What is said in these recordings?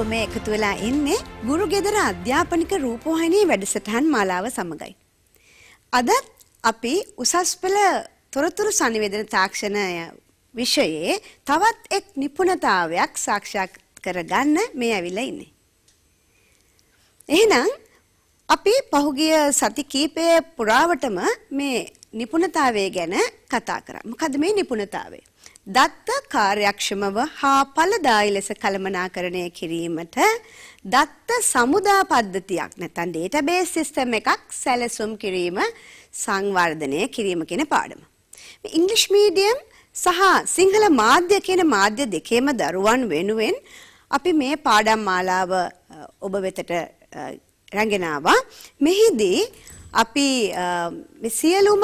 ඔබ මේ එකතු වෙලා ඉන්නේ ගුරු ගෙදර අධ්‍යාපනික රූපවාහිනී වැඩසටහන් මාලාව සමගයි. අද අපි උසස් පෙළ තොරතුරු සනිවේදන තාක්ෂණය විෂයේ තවත් එක් නිපුණතාවයක් සාක්ෂාත් කරගන්න මේ ඇවිල්ලා ඉන්නේ. එහෙනම් අපි පහුගිය සති කීපයේ පුරාවටම මේ නිපුණතාවය ගැන කතා කරා. මොකද මේ නිපුණතාවය? දත්ත කාර්යක්ෂමව හා ඵලදායි ලෙස කළමනාකරණය කිරීමට දත්ත සමුදා පද්ධතියක් නැත්නම් database system එකක් සැලසුම් කිරීම සංවර්ධනය කිරීම කියන පාඩම. මේ ඉංග්‍රීසි මීඩියම් සහ සිංහල මාධ්‍ය කියන මාධ්‍ය දෙකේම දරුවන් වෙනුවෙන් අපි මේ පාඩම් මාලාව ඔබ වෙතට රැගෙන ආවා. මෙහිදී අපි මේ සියලුම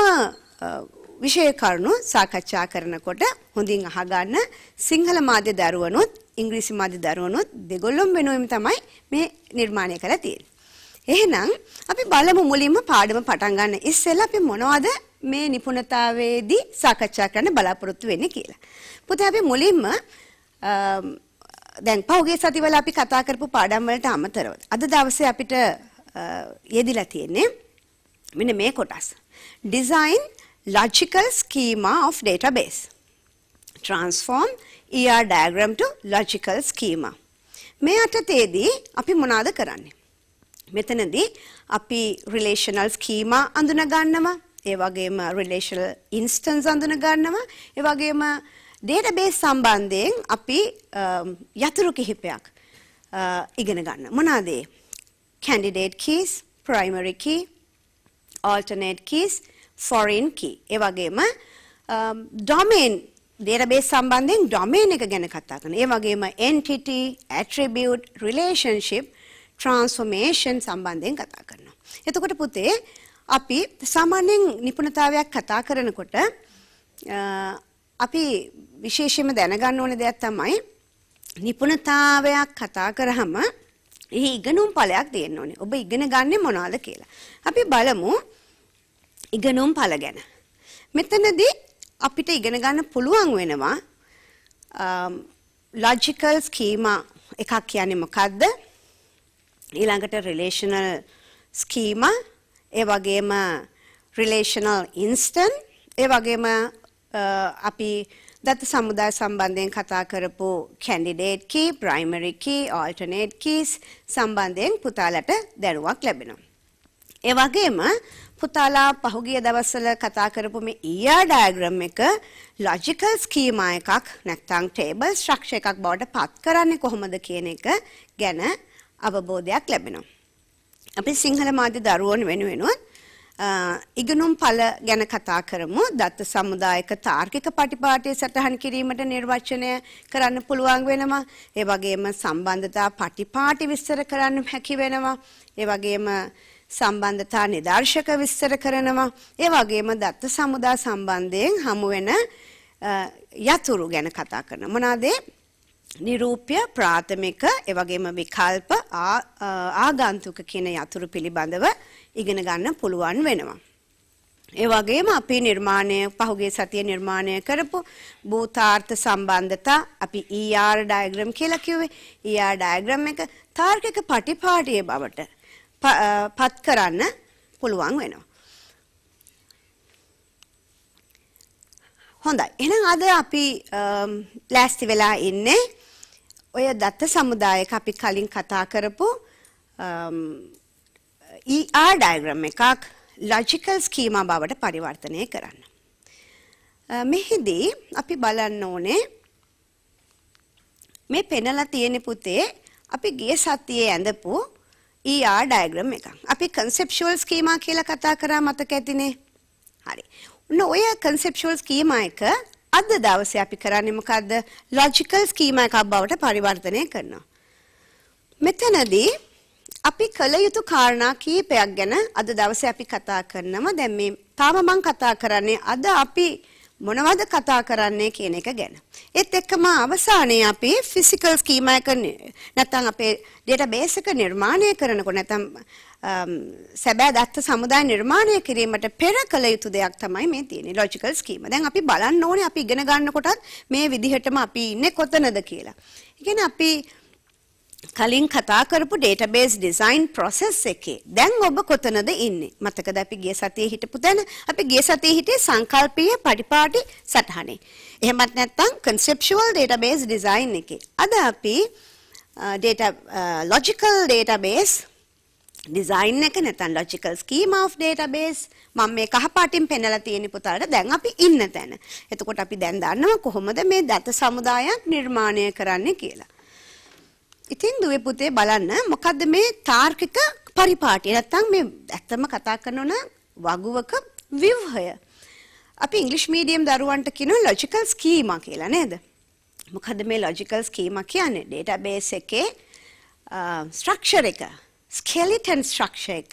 විෂය කරුණු සාකච්ඡා කරනකොට හොඳින් අහගන්න සිංහල මාධ්‍ය දරුවනුත් ඉංග්‍රීසි මාධ්‍ය දරුවනුත් දෙගොල්ලොම වෙනුවෙන් තමයි මේ නිර්මාණය කරලා තියෙන්නේ. එහෙනම් අපි බලමු මුලින්ම පාඩම පටන් ගන්න ඉස්සෙල්ලා අපි මොනවද මේ නිපුණතාවයේදී සාකච්ඡා කරන්න බලාපොරොත්තු වෙන්නේ කියලා. පුතේ අපි මුලින්ම දැන් පහුගිය සතිවල අපි කතා කරපු පාඩම් වලට අමතරව අද දවසේ අපිට යෙදිලා තියෙන්නේ මෙන්න මේ කොටස්. design logical schema of database. Transform ER diagram to logical schema. මේ අටතේදී අපි මොනාද කරන්නේ. මෙතනදී අපි රිලේෂනල් ස්කීමා අඳුන ගන්නවා ඒ වගේම රිලේෂනල් ඉන්ස්ටන්ස් අඳුන ගන්නවා ඒ වගේම ඩේටාබේස් සම්බන්ධයෙන් අපි යතුරු කිහිපයක් ඉගෙන ගන්න. මොනවාද ඒ? candidate keys, primary key, alternate keys, foreign key. ඒ වගේම ඩොමේන් um, database සම්බන්ධයෙන් ඩොමේන් එක ගැන කතා කරන. ඒ වගේම entity, attribute, relationship, transformation සම්බන්ධයෙන් කතා කරනවා. එතකොට පුතේ අපි සාමාන්‍යයෙන් නිපුණතාවයක් කතා කරනකොට uh, අපි විශේෂයෙන්ම දැනගන්න ඕන දෙයක් තමයි නිපුණතාවයක් කතා කරාම එහි ඉගෙනුම් ඵලයක් දෙන්න ඕනේ. ඔබ ඉගෙන ගන්නෙ මොනවද කියලා. අපි බලමු ඉගෙනුම් පළ ගැන. මෙතනදී අපිට ඉගෙන ගන්න පුළුවන් වෙනවා ලොජිකල් ස්කීමා එකක් කියන්නේ මොකද්ද? ඊළඟට රිලේෂනල් ස්කීමා ඒ වගේම රිලේෂනල් ඉන්ස්ටන් ඒ වගේම අපි දත්ත සමුදාය සම්බන්ධයෙන් කතා කරපු candidate key primary key alternate keys සම්බන්ධයෙන් පුතාලට දැනුවක් ලැබෙනවා. ඒ වගේම පුතාලා පහුගිය දවස්වල කතා කරපු මේ ER ඩයග්‍රෑම් එක logical schema එකක් නැත්නම් table structure එකක් බවට පත් කරන්නේ කොහොමද කියන එක ගැන අවබෝධයක් ලැබෙනවා. අපි සිංහල මාධ්‍ය දරුවන් වෙනුවෙනුත් ඉගෙනුම් පල ගැන කතා කරමු දත්ත සමුදායක තාර්කික පටිපාටය සටහන් කිරීමට නිර්වචනය කරන්න පුළුවන් වෙනවා. ඒ වගේම සම්බන්ධතා පටිපාටි විස්තර කරන්න හැකි වෙනවා. ඒ වගේම සම්බන්ධතා නිදර්ශක විස්තර කරනවා. ඒ වගේම දත්ත සමුදා සම්බන්ධයෙන් හමු වෙන යතුරු ගැන කතා කරනවා. මොනවාද නිරූප්‍ය ප්‍රාථමික එවැගේම විකල්ප ආගන්තුක කියන යතුරු පිළිබඳව ඉගෙන ගන්න පුළුවන් වෙනවා. ඒ වගේම අපි නිර්මාණය පහුගිය සතියේ නිර්මාණය කරපු භූතාර්ථ සම්බන්ධතා අපි ER ඩයග්‍රෑම් කියලා කිව්වේ. ER ඩයග්‍රෑම් එක තාර්කික පටිපාටියේ බවට පත් කරන්න පුළුවන් වෙනවා. හොඳයි. එහෙනම් අද අපි ලෑස්ති වෙලා ඉන්නේ ඔය දත්ත සමුදායක අපි කලින් කතා කරපු ER ඩයග්‍රෑම් එකක් logical schema බවට පරිවර්තනය කරන්න. මෙහිදී අපි බලන්න ඕනේ මේ පෙනලා තියෙන පුතේ අපි ගිය සතියේ ඇඳපු ER ඩයග්‍රෑම් එකක්. අපි conceptual schema කියලා කතා කරා මතක ඇතිනේ. හරි. ඔන්න ඔය conceptual schema එක අද දවසේ අපි කරන්නේ මොකද්ද? logical schema එකක් බවට පරිවර්තනය කරනවා. මෙතනදී අපි කළ යුතු කාරණා කීපයක් ගැන අද දවසේ අපි කතා කරනවා. දැන් මේ තාම මම කතා කරන්නේ අද අපි මොනවද කතා කරන්නේ කියන එක ගැන. ඒත් එක්කම අවසානයේ අපි ෆිසිකල් ස්කීමා එක නැත්නම් අපේ ඩේටාබේස් එක නිර්මාණය කරනකොට නැත්නම් um, සැබෑ දත්ත සමුදාය නිර්මාණය කිරීමට පෙර කළ යුතු දෙයක් තමයි මේ තියෙන්නේ ලොජිකල් ස්කීම. දැන් අපි බලන්න ඕනේ අපි ඉගෙන ගන්නකොටත් මේ විදිහටම අපි ඉන්නේ කොතනද කියලා. ඒ කියන්නේ අපි කලින් කතා කරපු ඩේටබේස් ඩිසයින් ප්‍රොසෙස් එකේ දැන් ඔබ කොතනද ඉන්නේ මතකද අපි ගිය සතියේ හිටපු තැන අපි ගිය සතියේ හිටියේ සංකල්පීය පටිපාටි සටහනේ එහෙමත් නැත්නම් conceptual database design එකේ අද අපි data uh, logical database design එක නැත්නම් logical schema of database මම මේ කහපාටින් පෙන්නලා තියෙන පුතාලට දැන් අපි ඉන්න තැන එතකොට අපි දැන් දන්නවා කොහොමද මේ දත සමුදායක් නිර්මාණය කරන්නේ කියලා ඉතින් දුවේ පුතේ බලන්න මොකද්ද මේ තාර්කික පරිපාටි නැත්තම් මේ ඇත්තම කතා කරනවා වගුවක ව්‍යුහය. අපි ඉංග්‍රීසි මීඩියම් දරුවන්ට කියනවා ලොජිකල් ස්කීමා කියලා නේද? මොකද්ද මේ ලොජිකල් ස්කීමා කියන්නේ? ඩේටාබේස් එකේ ස්ට්‍රක්චර් එක, skeleton structure එක.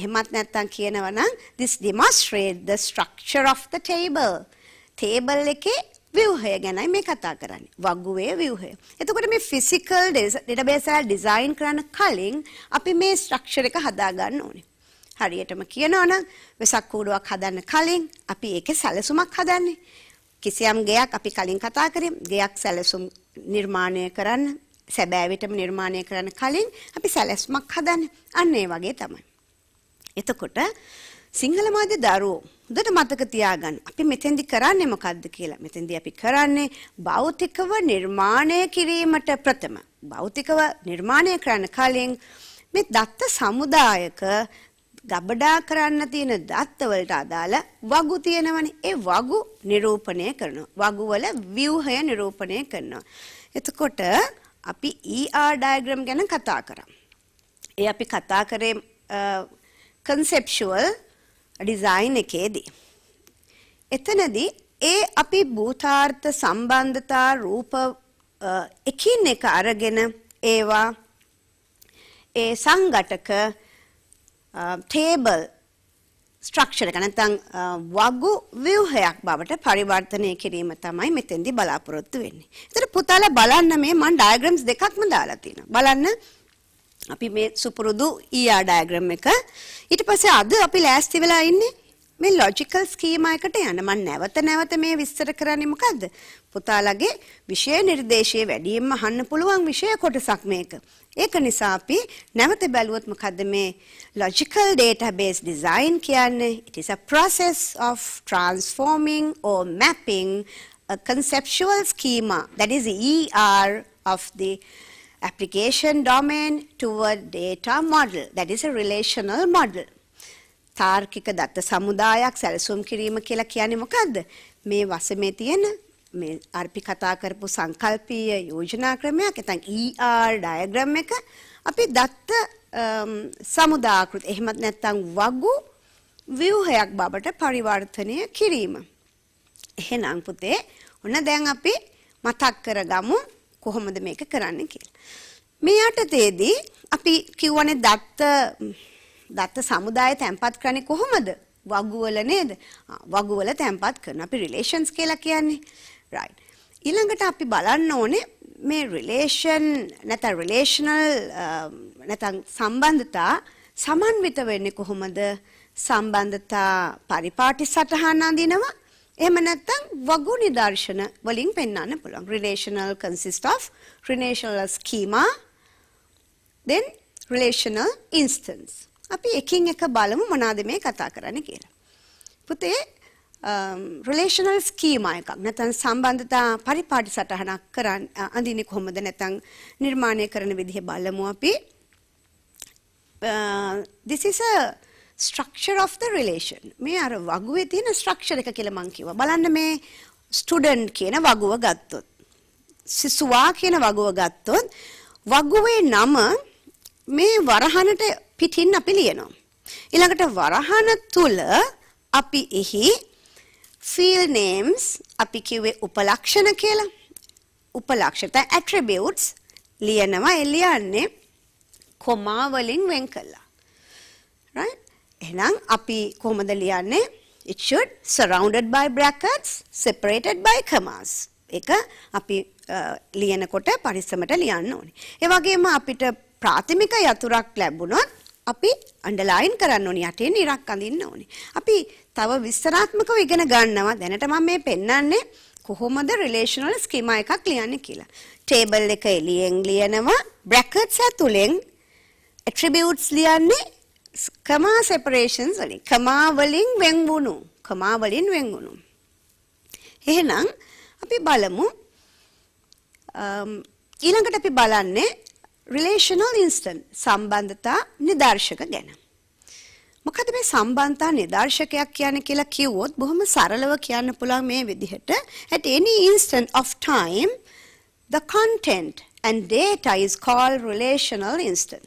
එහෙමත් නැත්තම් කියනවා නම් this demonstrate the structure of the table. table එකේ ව්‍යවහය ගැනයි මේ කතා කරන්නේ. වග්ගුවේ ව්‍යවහය. එතකොට මේ ෆිසිකල් ඩේටාබේස් එක ඩිසයින් කරන කලින් අපි මේ ස්ට්‍රක්චර් එක හදාගන්න ඕනේ. හරියටම කියනවා නම් වෙසක් කූඩුවක් හදන්න කලින් අපි ඒකේ සැලසුමක් හදන්නේ. කිසියම් ගෙයක් අපි කලින් කතා කරේ ගෙයක් සැලසුම් නිර්මාණය කරන්න සැබෑවිටම නිර්මාණය කරන්න කලින් අපි සැලැස්මක් හදන්න අන්න ඒ වගේ තමයි. එතකොට සිංහල මාධ්‍ය දරුවෝ හොඳට මතක තියාගන්න. අපි මෙතෙන්දි කරන්නේ මොකද්ද කියලා. මෙතෙන්දි අපි කරන්නේ භෞතිකව නිර්මාණය කිරීමට ප්‍රථම භෞතිකව නිර්මාණය කරන කලින් මේ දත්ත සමුදායක ගබඩා කරන්න තියෙන දත්තවලට අදාළ වගු තියෙනවනේ. ඒ වගු නිරූපණය කරනවා. වගු වල ව්‍යුහය නිරූපණය කරනවා. එතකොට අපි ER ඩයග්‍රෑම් ගැන කතා කරා. ඒ අපි කතා කරේ කන්සෙප්ෂුවල් ඩිසයින් එකේදී. එතනදී ඒ අපි භූතාර්ථ සම්බන්ධතා රූප එකින් එක අරගෙන ඒවා ඒ සංගටක ටේබල් ස්ට්‍රක්ෂර් එක නැත්නම් වගු ව්‍යුහයක් බවට පරිවර්තනය කිරීම තමයි මෙතෙන්දී බලාපොරොත්තු වෙන්නේ. ඒතර පුතාලා බලන්න මේ මම ඩයග්‍රෑම්ස් දෙකක්ම දාලා තියෙනවා. බලන්න අපි මේ සුපුරුදු ER ඩයග්‍රෑම් එක ඊට පස්සේ අද අපි ලෑස්ති වෙලා ඉන්නේ මේ ලොජිකල් ස්කීමා එකට යන මම නැවත නැවත මේ විස්තර කරන්නේ මොකද්ද පුතාලගේ විෂය නිර්දේශයේ වැඩියෙන්ම අහන්න පුළුවන් විෂය කොටසක් මේක ඒක නිසා අපි නැවත බැලුවොත් මොකද්ද මේ logical database design කියන්නේ it is a process of transforming or mapping a conceptual schema that is ER of the uh, application domain toward data model that is a relational model තාර්කික දත්ත සමුදායක් සැලසුම් කිරීම කියලා කියන්නේ මොකද්ද මේ වසමේ තියෙන මේ අර්පි කතා කරපු සංකල්පීය යෝජනා ක්‍රමයක් නැත්නම් ER ඩයග්‍රෑම් එක අපි දත්ත සමුදාකෘත එහෙමත් නැත්නම් වගු ව්‍යුහයක් බවට පරිවර්තනය කිරීම එහෙනම් පුතේ ඔන්න දැන් අපි මතක් කරගමු කොහොමද මේක කරන්න කියලා. මේ යටතේදී අපි කිව්වනේ දත්ත දත්ත සමුදාය තැන්පත් කරන්නේ කොහොමද? වගුවල නේද? වගුවල තැන්පත් කරන අපි රිලේෂන්ස් කියලා කියන්නේ. right. ඊළඟට අපි බලන්න ඕනේ මේ රිලේෂන් නැත්නම් රිලේෂනල් නැත්නම් සම්බන්ධතා සමන්විත වෙන්නේ කොහොමද? සම්බන්ධතා පරිපාටි සටහන අඳිනවා එහෙම නැත්නම් වගු නිදර්ශන වලින් පෙන්වන්න පුළුවන්. Relational consists of relational schema then relational instance. අපි එකින් එක බලමු මොනවාද මේ කතා කරන්නේ කියලා. පුතේ රිලේෂනල් um, ස්කීමා එකක් නැත්නම් සම්බන්ධතා පරිපාටි සටහනක් කරන්න අඳින්නේ කොහොමද නැත්නම් නිර්මාණය කරන විදිහ බලමු අපි. Uh, this is a structure of the relation මේ අර වගුවේ තියෙන structure එක කියලා මං කිව්වා බලන්න මේ student කියන වගුව ගත්තොත් සිසුවා කියන වගුව ගත්තොත් වගුවේ නම මේ වරහනට පිටින් අපි ලියනවා ඊළඟට වරහන තුල අපි එහි field names අපි කිව්වේ උපලක්ෂණ කියලා උපලක්ෂණ attributes ලියනවා එ ලියන්නේ කොමා වලින් වෙන් කළා right එහෙනම් අපි කොහොමද ලියන්නේ? It should surrounded by brackets, separated by commas. ඒක අපි ලියනකොට පරිස්සමට ලියන්න ඕනේ. ඒ වගේම අපිට ප්‍රාථමික යතුරක් ලැබුණොත් අපි අන්ඩර්ලයින් කරන්න ඕනි යටින් ඉරක් අඳින්න ඕනි. අපි තව විස්තරාත්මකව ඉගෙන ගන්නවා. දැනට මම මේ පෙන්වන්නේ කොහොමද රිලේෂනල් ස්කීමා එකක් ලියන්නේ කියලා. ටේබල් එක එළියෙන් ලියනවා. බ්‍රැකට්ස් ඇතුලෙන් ඇට්‍රිබියුට්ස් ලියන්නේ කමා සෙපරේෂන්ස් වලින් කමා වලින් වෙන් වුණු කමා වලින් වෙන් වුණු එහෙනම් අපි බලමු ඊළඟට අපි බලන්නේ රිලේෂනල් ඉන්ස්ටන්ට් සම්බන්ධතා නිදර්ශක ගැන මොකද මේ සම්බන්ධතා නිදර්ශකයක් කියන්නේ කියලා කිව්වොත් බොහොම සරලව කියන්න පුළුවන් මේ විදිහට at any instant of time the content and data is called relational instant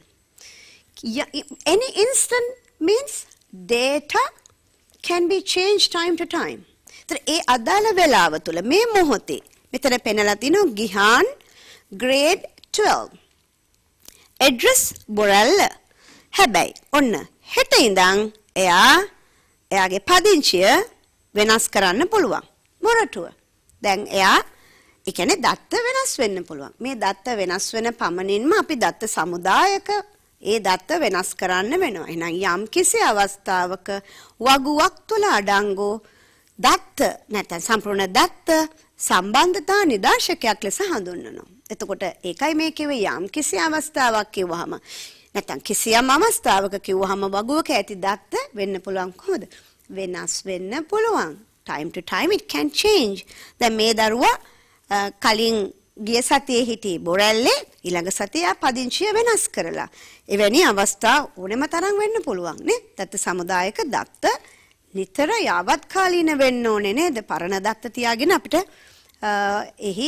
Yeah, any instant means data can be changed time to time. ඒ අදාළ වෙලාව තුළ මේ මොහොතේ මෙතන පෙනලා තිනු ගිහාන් grade 12. address බොරල්ල. හැබැයි ඔන්න හෙට ඉඳන් එයා එයාගේ පදිංචිය වෙනස් කරන්න පුළුවන්. මොරටුව. දැන් එයා ඒ කියන්නේ දත්ත වෙනස් වෙන්න පුළුවන්. මේ දත්ත වෙනස් වෙන පමණින්ම අපි දත්ත සමුදායක ඒ දත්ත වෙනස් කරන්න වෙනවා. එහෙනම් යම් කිසි අවස්ථාවක වගුවක් තුළ අඩංගෝ දත්ත නැත්නම් සම්පූර්ණ දත්ත සම්බන්ධතා නිදර්ශකයක් ලෙස හඳුන්වනවා. එතකොට ඒකයි මේ කිව්වේ යම් කිසි අවස්ථාවක් කිව්වහම නැත්නම් කිසියම් අවස්ථාවක කිව්වහම වගුවක ඇති දත්ත වෙන්න පුළුවන් කොහොමද? වෙනස් වෙන්න පුළුවන්. time to time it can change. දැන් මේ දරුවා කලින් ගිය සතියේ හිටියේ බොරැල්ලේ ඊළඟ සතිය පදිංචිය වෙනස් කරලා. එවැනි අවස්ථා ඕනෙම තරම් වෙන්න පුළුවන් නේ. දත්ත සමුදායක දත්ත නිතර යාවත්කාලීන වෙන්න ඕනේ නේද? පරණ දත්ත තියාගෙන අපිට එහි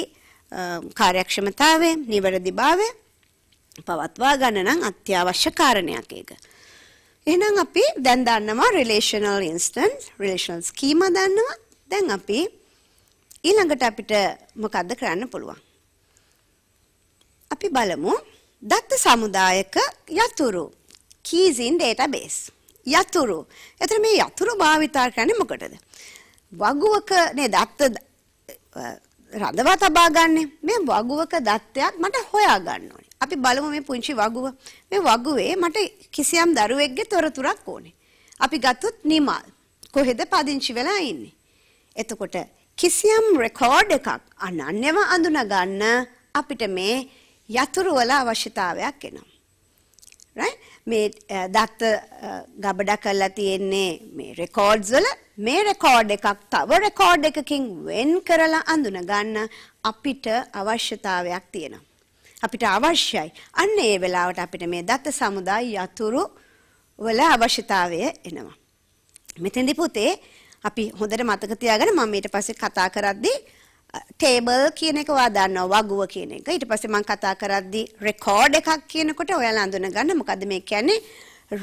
කාර්යක්ෂමතාවය, නිවැරදිභාවය පවත්වා ගන්න නම් අත්‍යවශ්‍ය කාරණයක් ඒක. එහෙනම් අපි දැන් දන්නවා relational instance, relational schema දන්නවා. දැන් අපි ඊළඟට අපිට මොකද්ද කරන්න පුළුවන් අපි බලමු දත්ත සමුදායක යතුරු keys in database යතුරු එතන මේ යතුරු භාවිතා කරන්නේ මොකටද වගුවක නේ දත්ත රඳවා තබා ගන්න මේ වගුවක දත්තයක් මට හොයා ගන්න ඕනේ අපි බලමු මේ පුංචි වගුව මේ වගුවේ මට කිසියම් දරුවෙක්ගේ තොරතුරක් ඕනේ අපි ගත්තොත් නිමල් කොහෙද පදිංචි වෙලා ඉන්නේ එතකොට කිසියම් රෙකෝඩ් එකක් අනන්‍යව අඳුනගන්න අපිට මේ යතුරු වල අවශ්‍යතාවයක් එනවා. මේ දත්ත ගබඩා කරලා තියෙන්නේ මේ රෙකෝඩ්ස් වල මේ රෙකෝඩ් එකක් තව රෙකෝඩ් එකකින් වෙන් කරලා අඳුන ගන්න අපිට අවශ්‍යතාවයක් තියෙනවා. අපිට අවශ්‍යයි. අන්න ඒ වෙලාවට අපිට මේ දත්ත සමුදාය යතුරු වල අවශ්‍යතාවය එනවා. මෙතෙන්දි පුතේ අපි හොඳට මතක තියාගෙන මම ඊට පස්සේ කතා කරද්දී ටේබල් කියන එක ඔයා දන්නවා වගුව කියන එක. ඊට පස්සේ මම කතා කරද්දී රෙකෝඩ් එකක් කියනකොට ඔයාලා අඳුන ගන්න මොකද්ද මේ කියන්නේ?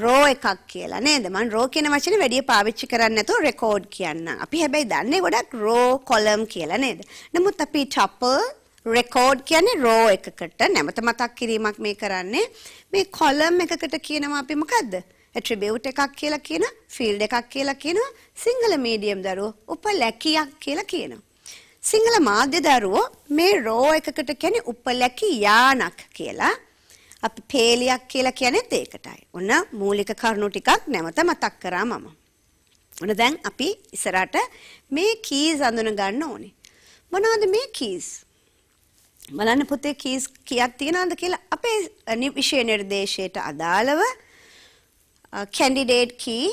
රෝ එකක් කියලා නේද? මම රෝ කියන වචනේ වැඩි පාවිච්චි කරන්නේ නැතුව රෙකෝඩ් කියන්නම්. අපි හැබැයි දන්නේ ගොඩක් රෝ කොලම් කියලා නේද? නමුත් අපි ටපල් රෙකෝඩ් කියන්නේ රෝ එකකට නැමත මතක් කිරීමක් මේ කරන්නේ. මේ කොලම් එකකට කියනවා අපි මොකද්ද? ඇට්‍රිබියුට් එකක් කියලා කියන, ෆීල්ඩ් එකක් කියලා කියනවා. සිංගල මීඩියම් දරුවෝ උප ලැකියක් කියලා කියනවා. සිංහල මාධ්‍ය දරුවෝ මේ රෝ එකකට කියන්නේ උපලැකි යානක් කියලා. අපි පේලියක් කියලා කියනෙත් ඒකටයි. ඔන්න මූලික කරුණු ටිකක් නැවත මතක් කරා මම. ඔන්න දැන් අපි ඉස්සරහට මේ කීස් අඳුන ගන්න ඕනේ. මොනවද මේ කීස්? බලන්න පුතේ කීස් කීයක් තියනවද කියලා අපේ විෂය නිර්දේශයට අදාළව කැන්ඩිඩේට් කී,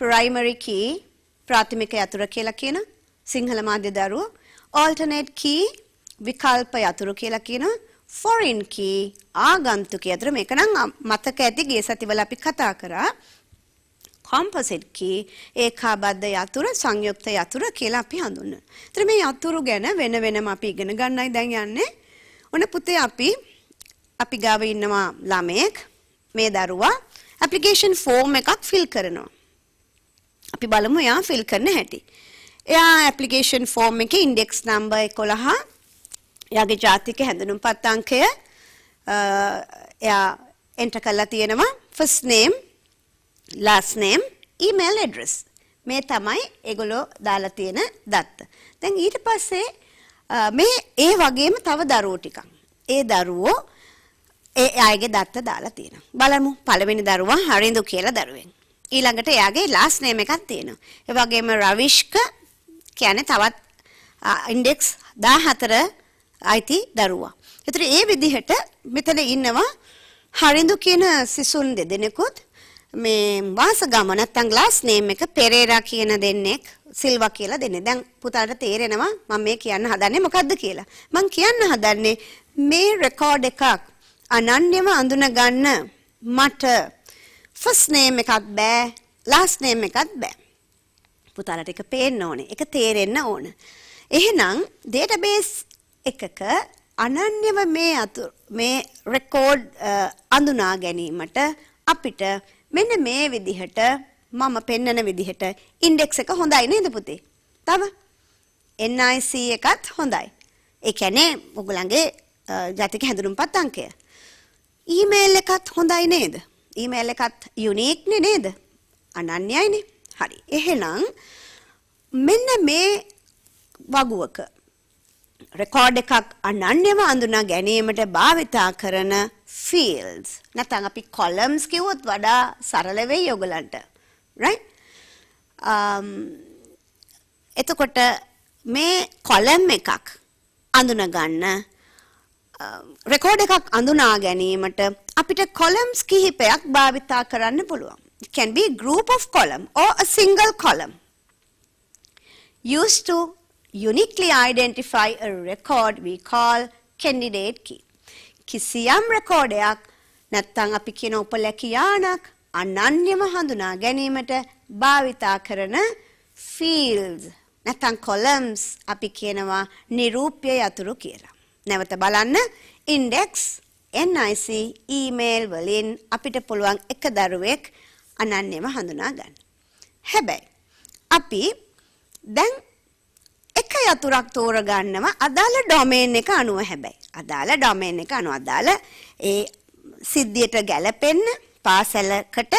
ප්‍රයිමරි කී, ප්‍රාථමික යතුර කියලා කියනවා. සිංහල මාධ්‍ය දරුවෝ alternate key විකල්ප යතුරු කියලා කියනවා foreign key ආගන්තුක යතුරු මේක නම් මතක ඇති ගිය සතිවල අපි කතා කරා කොම්පොසිට් කී ඒකාබද්ධ යතුරු සංයුක්ත යතුරු කියලා අපි හඳුන්වනවා. ඒතර මේ යතුරු ගැන වෙන වෙනම අපි ඉගෙන ගන්නයි දැන් යන්නේ. ඔන්න පුතේ අපි අපි ගාව ඉන්නවා ළමයෙක් මේ දරුවා ඇප්ලිකේෂන් ෆෝම් එකක් ෆිල් කරනවා. අපි බලමු එයා ෆිල් කරන හැටි. එයා ඇපලිකේෂන් ෆෝර්ම් එක ඉන්ඩෙක්ස් නම්බ එකොළහ යාගේ ජාතික හැඳනුම් පත් අංකය එයා එන්ට කල්ලා තියෙනවා first name last name email address මේ තමයි ඒගොල්ලෝ දාලා තියෙන දත්ත. දැන් ඊට පස්සේ මේ ඒ වගේම තව දරුවෝ ටිකක්. ඒ දරුවෝ ඒ අයගේ දත්ත දාලා තියෙනවා. බලමු පළවෙනි දරුවා හරිඳු කියලා දරුවෙන්. ඊළඟට එයාගේ ලාස් නේම් එකක් තියෙනවා. ඒ වගේම රවිෂ්ක කියන්නේ තවත් ඉන්ඩෙක්ස් 14 අයිති දරුවා. ඒතර ඒ විදිහට මෙතන ඉන්නවා හරිඳු කියන සිසුන් දෙදෙනෙකුත් මේ වාසගම නැත්තම් ක්ලාස් නේම් එක පෙරේරා කියන දෙන්නෙක් සිල්වා කියලා දෙන්නේ. දැන් පුතාට තේරෙනවා මම මේ කියන්න හදන්නේ මොකද්ද කියලා. මම කියන්න හදන්නේ මේ රෙකෝඩ් එකක් අනන්‍යව අඳුන ගන්න මට ෆස්ට් නේම් එකක් බෑ ලාස්ට් නේම් එකක් බෑ. පුතාලට එක පේන්න ඕනේ. එක තේරෙන්න ඕන. එහෙනම් ඩේටාබේස් එකක අනන්‍යව මේ අතු මේ රෙකෝඩ් අඳුනා ගැනීමට අපිට මෙන්න මේ විදිහට මම පෙන්නන විදිහට ඉන්ඩෙක්ස් එක හොඳයි නේද පුතේ? තව NIC එකත් හොඳයි. ඒ කියන්නේ ඔයගලගේ ජාතික හැඳුනුම්පත් අංකය. ඊමේල් එකත් හොඳයි නේද? ඊමේල් එකත් යුනීක්නේ නේද? අනන්‍යයිනේ. හරි. එහෙනම් මෙන්න මේ වගුවක රෙකෝඩ් එකක් අනන්‍යව අඳුනා ගැනීමට භාවිතා කරන fields නැත්නම් අපි columns කිව්වොත් වඩා සරල වෙයි ඔයගලන්ට right um එතකොට මේ column එකක් අඳුන ගන්න රෙකෝඩ් um, එකක් අඳුනා ගැනීමට අපිට columns කිහිපයක් භාවිතා කරන්න පුළුවන් It can be a group of column or a single column used to uniquely identify a record we call candidate key. කිසියම් රෙකෝඩයක් නැත්තං අපි කියන උපලැකියානක් අනන්‍යම හඳුනා ගැනීමට භාවිතා කරන fields නැත්තං columns අපි කියනවා නිරූප්‍ය යතුරු කියලා. නැවත බලන්න index NIC email වලින් අපිට පුළුවන් එක දරුවෙක් අනන්‍යව හඳුනා ගන්න. හැබැයි අපි දැන් එක යතුරක් තෝරගන්නව අදාළ ඩොමේන් එක අනුව හැබැයි. අදාළ ඩොමේන් එක අනුව අදාළ ඒ සිද්ධියට ගැලපෙන්න පාසලකට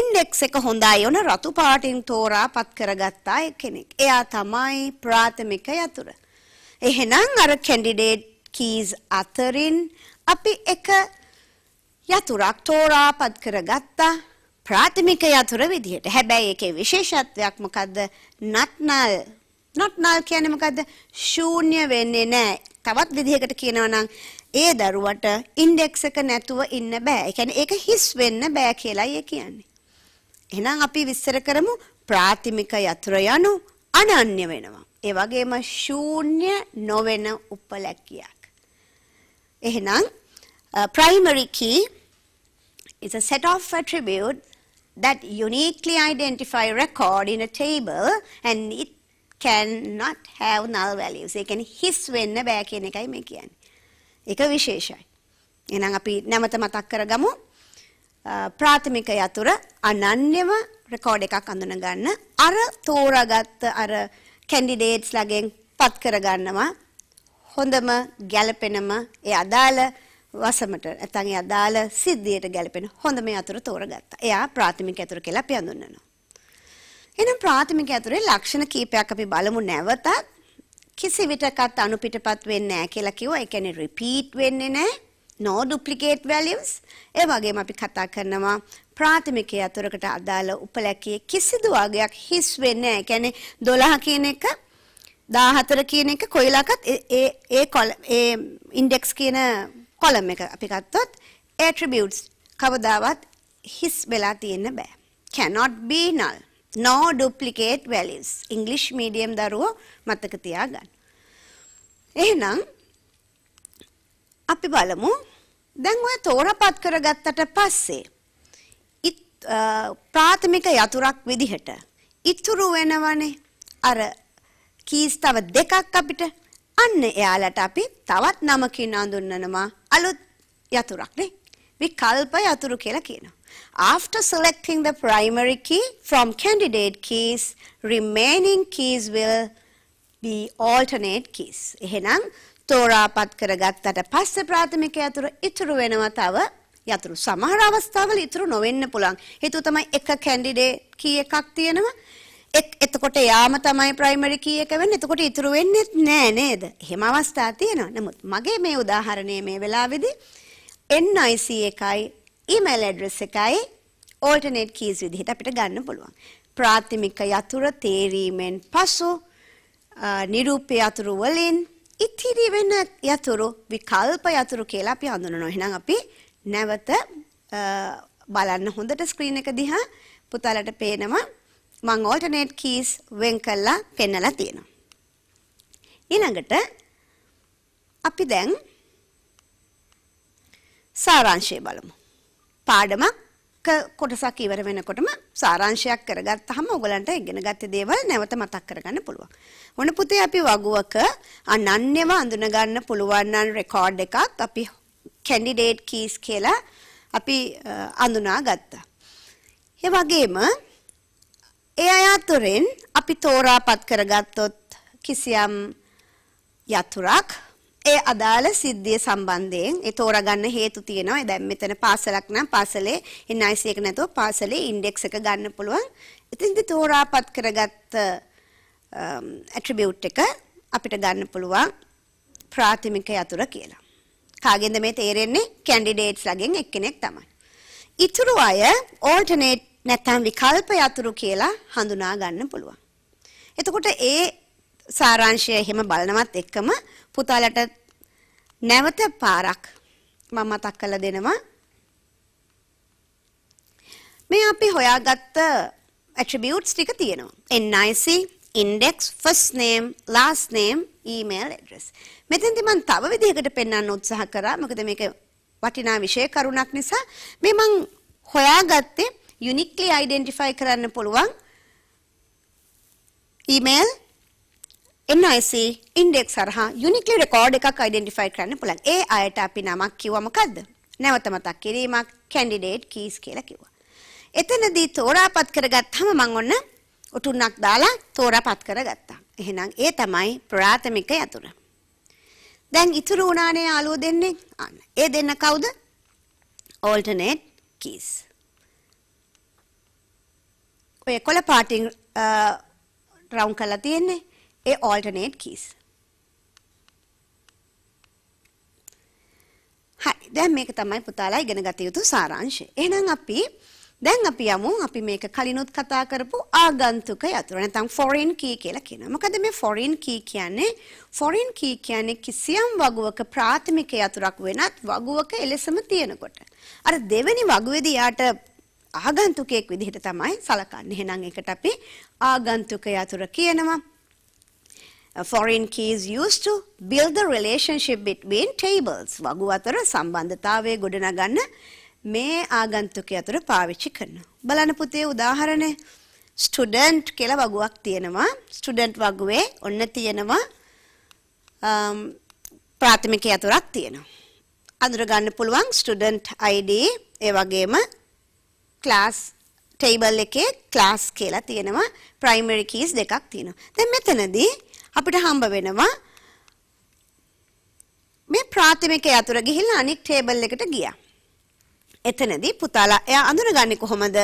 ඉන්ඩෙක්ස් එක හොඳයි වන රතු පාටින් තෝරා පත් කරගත්තා කෙනෙක්. එයා තමයි ප්‍රාථමික යතුර. එහෙනම් අර කැන්ඩිඩේට් කීස් අතරින් අපි එක යතුරක් තෝරා පත් කරගත්තා ප්‍රාථමික යතුර විදිහට. හැබැයි එකේ විශේෂත්වයක් මොකද්ද? නට්නල්. නට්නල් කියන්නේ මොකද්ද? ශූන්‍ය වෙන්නේ නැහැ. තවත් විදිහකට කියනවා නම් ඒ දරුවට ඉන්ඩෙක්ස් එක නැතුව ඉන්න බෑ. ඒ කියන්නේ ඒක හිස් වෙන්න බෑ කියලායි ඒ කියන්නේ. එහෙනම් අපි විස්තර කරමු ප්‍රාථමික යතුර යනු අනන්‍ය වෙනවා. ඒ වගේම ශූන්‍ය නොවන උපලැකියක්. එහෙනම් uh, primary key is a set of attributes that uniquely identify record in a table and it cannot have null values. ඒ කියන්නේ හිස් වෙන්න බෑ කියන එකයි මේ කියන්නේ. ඒක විශේෂයි. එහෙනම් අපි නැවත මතක් කරගමු. ප්‍රාථමික යතුර අනන්‍යව රෙකෝඩ් එකක් අඳුන ගන්න. අර තෝරාගත් අර කැන්ඩිඩේට්ස් ළඟෙන් පත් කරගන්නවා. හොඳම ගැළපෙනම ඒ අදාළ වසමට නැත්නම් ඒ අදාළ සිද්ධියට ගැලපෙන හොඳම යතුරු තෝරගත්තා. එයා ප්‍රාථමික යතුරු කියලා අපි හඳුන්වනවා. එහෙනම් ප්‍රාථමික යතුරේ ලක්ෂණ කීපයක් අපි බලමු නැවතත් කිසි විටකත් අනුපිටපත් වෙන්නේ නැහැ කියලා කිව්වා. ඒ කියන්නේ රිපීට් වෙන්නේ නැහැ. no duplicate values. ඒ වගේම අපි කතා කරනවා ප්‍රාථමික යතුරකට අදාළ උපලැකිය කිසිදු වගයක් හිස් වෙන්නේ නැහැ. කියන්නේ 12 කියන එක 14 කියන එක කොයිලකත් ඒ ඒ ඒ ඉන්ඩෙක්ස් කියන කොලම් එක අපි ගත්තොත් attributes කවදාවත් හිස් වෙලා තියෙන්න බෑ. cannot be null. no duplicate values. English medium දරුවෝ මතක තියාගන්න. එහෙනම් අපි බලමු දැන් ඔය තෝරපත් කරගත්තට පස්සේ ප්‍රාථමික යතුරක් විදිහට ඉතුරු වෙනවනේ අර කීස් තව දෙකක් අපිට අන්න එයාලට අපි තවත් නමකින් අඳුන්නනවා අලුත් යතුරක් නේ. විකල්ප යතුරු කියලා කියනවා. After selecting the primary key from candidate keys, remaining keys will be alternate keys. එහෙනම් තෝරාපත් කරගත්තට පස්සේ ප්‍රාථමික යතුරු ඉතුරු වෙනවා තව යතුරු. සමහර අවස්ථාවල ඉතුරු නොවෙන්න පුළුවන්. හේතුව තමයි එක කැන්ඩිඩේට් කී එකක් තියෙනවා. එතකොට යාම තමයි ප්‍රයිමරි කී එක වෙන්නේ. එතකොට ඉතුරු වෙන්නේත් නෑ නේද? එහෙම අවස්ථා තියෙනවා. නමුත් මගේ මේ උදාහරණයේ මේ වෙලාවේදී NIC එකයි email address එකයි alternate keys විදිහට අපිට ගන්න පුළුවන්. ප්‍රාථමික යතුරු තේරීමෙන් පසු නිරූපය යතුරු වලින් ඉතිරි වෙන යතුරු විකල්ප යතුරු කියලා අපි හඳුනනවා. එහෙනම් අපි නැවත බලන්න හොඳට ස්ක්‍රීන් එක දිහා පුතාලට පේනවා මං alternate keys වෙන් කරලා පෙන්නලා තියෙනවා. ඊළඟට අපි දැන් සාරාංශය බලමු. පාඩමක් කොටසක් ඉවර වෙනකොටම සාරාංශයක් කරගත්තාම ඔයගලන්ට ඉගෙන ගත්ත දේවල් නැවත මතක් කරගන්න පුළුවන්. ඔන්න පුතේ අපි වගුවක අනන්‍යව අඳුන ගන්න පුළුවන් නම් රෙකෝඩ් එකක් අපි කැන්ඩිඩේට් කීස් කියලා අපි අඳුනා ගත්තා. ඒ වගේම ඒ අය අතුරින් අපි තෝරාපත් කරගත්තොත් කිසියම් යතුරක් ඒ අදාළ සිද්ධිය සම්බන්ධයෙන් ඒ තෝරගන්න හේතු තියෙනවා. දැන් මෙතන පාසලක් නම් පාසලේ NIC එක නැතුව පාසලේ ඉන්ඩෙක්ස් එක ගන්න පුළුවන්. ඉතින් ඉතින් තෝරාපත් කරගත්ත ඇට්‍රිබියුට් එක අපිට ගන්න පුළුවන් ප්‍රාථමික යතුර කියලා. කාගෙන්ද මේ තේරෙන්නේ? කැන්ඩිඩේට්ස් ලාගෙන් එක්කෙනෙක් තමයි. ඉතුරු අය ඕල්ටර්නේට් නැත්නම් විකල්ප යතුරු කියලා හඳුනා ගන්න පුළුවන්. එතකොට ඒ සාරාංශය එහෙම බලනවත් එක්කම පුතාලට නැවත පාරක් මම මතක් කරලා දෙනවා. මේ අපි හොයාගත්ත attributes ටික තියෙනවා. NIC, index, first name, last name, email address. මෙතෙන්දී මම තව විදිහකට පෙන්වන්න උත්සාහ කරා. මොකද මේක වටිනා විෂය කරුණක් නිසා මේ මම හොයාගත්තේ යුනික්ලි ඩෙන්ටිෆයි කරන්න පුළුවන් ඊමේල් NIC ඉන්ඩෙක්ස් හරහා යුනික්ලි රෙකෝඩ් එකක් ඩෙන්ටිෆයි කරන්න පුළුවන් ඒ අයට අපි නමක් කිව්ව මොකද්ද නැවත මතක් කිරීමක් කැන්ඩිඩේට් කීස් කියලා කිව්වා එතනදී තෝරාපත් කරගත්තාම මම ඔන්න උටුන්නක් දාලා තෝරාපත් කරගත්තා එහෙනම් ඒ තමයි ප්‍රාථමික යතුරු දැන් ඉතුරු වුණානේ යාළුවෝ දෙන්නේ අන්න ඒ දෙන්න කවුද alternate keys අපේ කොළ පාටින් රවුන් කරලා තියෙන්නේ ඒ alternate keys. හරි දැන් මේක තමයි පුතාලා ඉගෙන ගත යුතු සාරාංශය. එහෙනම් අපි දැන් අපි යමු අපි මේක කලිනුත් කතා කරපු ආගන්තුක යතුරු නැත්නම් foreign key කියලා කියනවා. මොකද මේ foreign key කියන්නේ foreign key කියන්නේ කිසියම් වගුවක ප්‍රාථමික යතුරක් වෙනත් වගුවක එලෙසම තියෙනකොට. අර දෙවෙනි වගුවේදී යාට ආගන්තුකයෙක් විදිහට තමයි සලකන්නේ. එහෙනම් ඒකට අපි ආගන්තුකයා තුර කියනවා. foreign keys used to build the relationship between tables වගු අතර සම්බන්ධතාවය ගොඩනගන්න මේ ආගන්තුකය අතර පාවිච්චි කරනවා. බලන්න පුතේ උදාහරණය ස්ටුඩන්ට් කියලා වගුවක් තියෙනවා. ස්ටුඩන්ට් වගුවේ ඔන්න තියෙනවා um, ප්‍රාථමික යතුරක් තියෙනවා. අඳුර ගන්න පුළුවන් ස්ටුඩන්ට් ID ඒ වගේම class table එකේ class කියලා තියෙනවා primary keys දෙකක් තියෙනවා. දැන් මෙතනදී අපිට හම්බ වෙනවා මේ ප්‍රාථමිකය අතුර ගිහිල්ලා අනෙක් table එකට ගියා. එතනදී පුතාලා එයා අඳුනගන්නේ කොහොමද?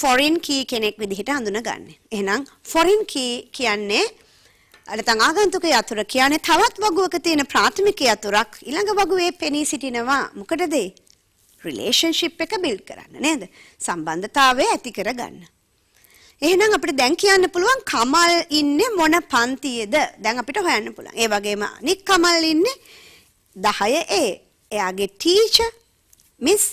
ෆොරින් කී කෙනෙක් විදිහට හඳුනගන්නේ. එහෙනම් ෆොරින් කී කියන්නේ නැත්නම් ආගන්තුක යතුරු කියන්නේ තවත් වගුවක තියෙන ප්‍රාථමික යතුරක් ඊළඟ වගුවේ පෙනී සිටිනවා. මොකටද රිලේෂන්ෂිප් එක බිල්ඩ් කරන්න නේද? සම්බන්ධතාවය ඇති කරගන්න. එහෙනම් අපිට දැන් කියන්න පුළුවන් කමල් ඉන්නේ මොන පන්තියේද? දැන් අපිට හොයන්න පුළුවන්. ඒ වගේම අනික් කමල් ඉන්නේ 10A. එයාගේ ටීචර් මිස්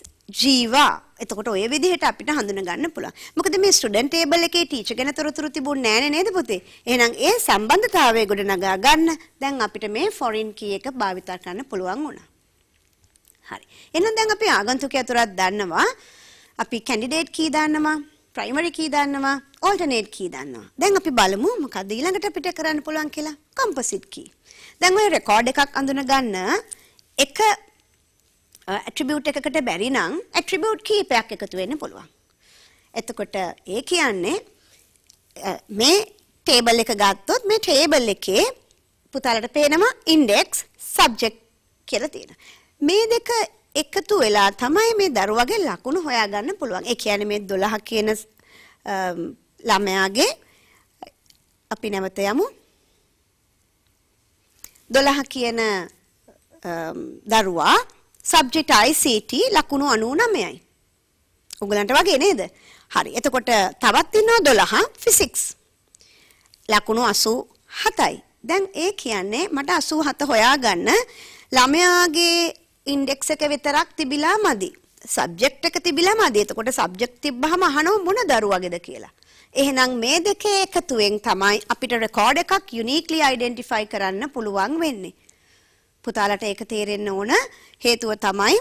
ජීවා. එතකොට ඔය විදිහට අපිට හඳුනගන්න පුළුවන්. මොකද මේ ස්ටුඩන්ට් ටේබල් එකේ ටීචර් ගැන තොරතුරු තිබුණේ නැහැ නේද පුතේ? එහෙනම් ඒ සම්බන්ධතාවය ගොඩනගා ගන්න දැන් අපිට මේ ෆොරින් කී එක භාවිතා කරන්න පුළුවන් වුණා. හරි. එහෙනම් දැන් අපේ ආගන්තුකයා තුරත් දන්නවා. අපි කැන්ඩිඩේට් කී දන්නවා, ප්‍රයිමරි කී දන්නවා, ඕල්ටර්නේට් කී දන්නවා. දැන් අපි බලමු මොකද්ද ඊළඟට අපිට කරන්න පුළුවන් කියලා. කම්පොසිට් කී. දැන් ඔය රෙකෝඩ් එකක් අඳුන ගන්න එක ඇට්‍රිබියුට් එකකට බැරි නම් ඇට්‍රිබියුට් කීපයක් එකතු වෙන්න පුළුවන්. එතකොට ඒ කියන්නේ මේ ටේබල් එක ගත්තොත් මේ ටේබල් එකේ පුතාලට පේනවා ඉන්ඩෙක්ස් සබ්ජෙක්ට් කියලා තියෙනවා. මේ දෙක එකතු වෙලා තමයි මේ දරුවගේ ලකුණු හොයාගන්න පුළුවන්. ඒ කියන්නේ මේ 12 කියන ළමයාගේ අපි නැවත යමු. 12 කියන දරුවා සබ්ජෙක්ට් ICT ලකුණු 99යි. උගලන්ට වගේ නේද? හරි. එතකොට තවත් ඉන්නවා 12 ෆිසික්ස්. ලකුණු 87යි. දැන් ඒ කියන්නේ මට 87 හොයාගන්න ළමයාගේ ඉන්ඩෙක්ස් එක විතරක් තිබිලා මදි. සබ්ජෙක්ට් එක තිබිලා මදි. එතකොට සබ්ජෙක්ට් තිබ්බහම අහනවා මොන දරුවගේද කියලා. එහෙනම් මේ දෙකේ එකතුවෙන් තමයි අපිට රෙකෝඩ් එකක් යුනික්ලි අයිඩෙන්ටිෆයි කරන්න පුළුවන් වෙන්නේ. පුතාලට ඒක තේරෙන්න ඕන හේතුව තමයි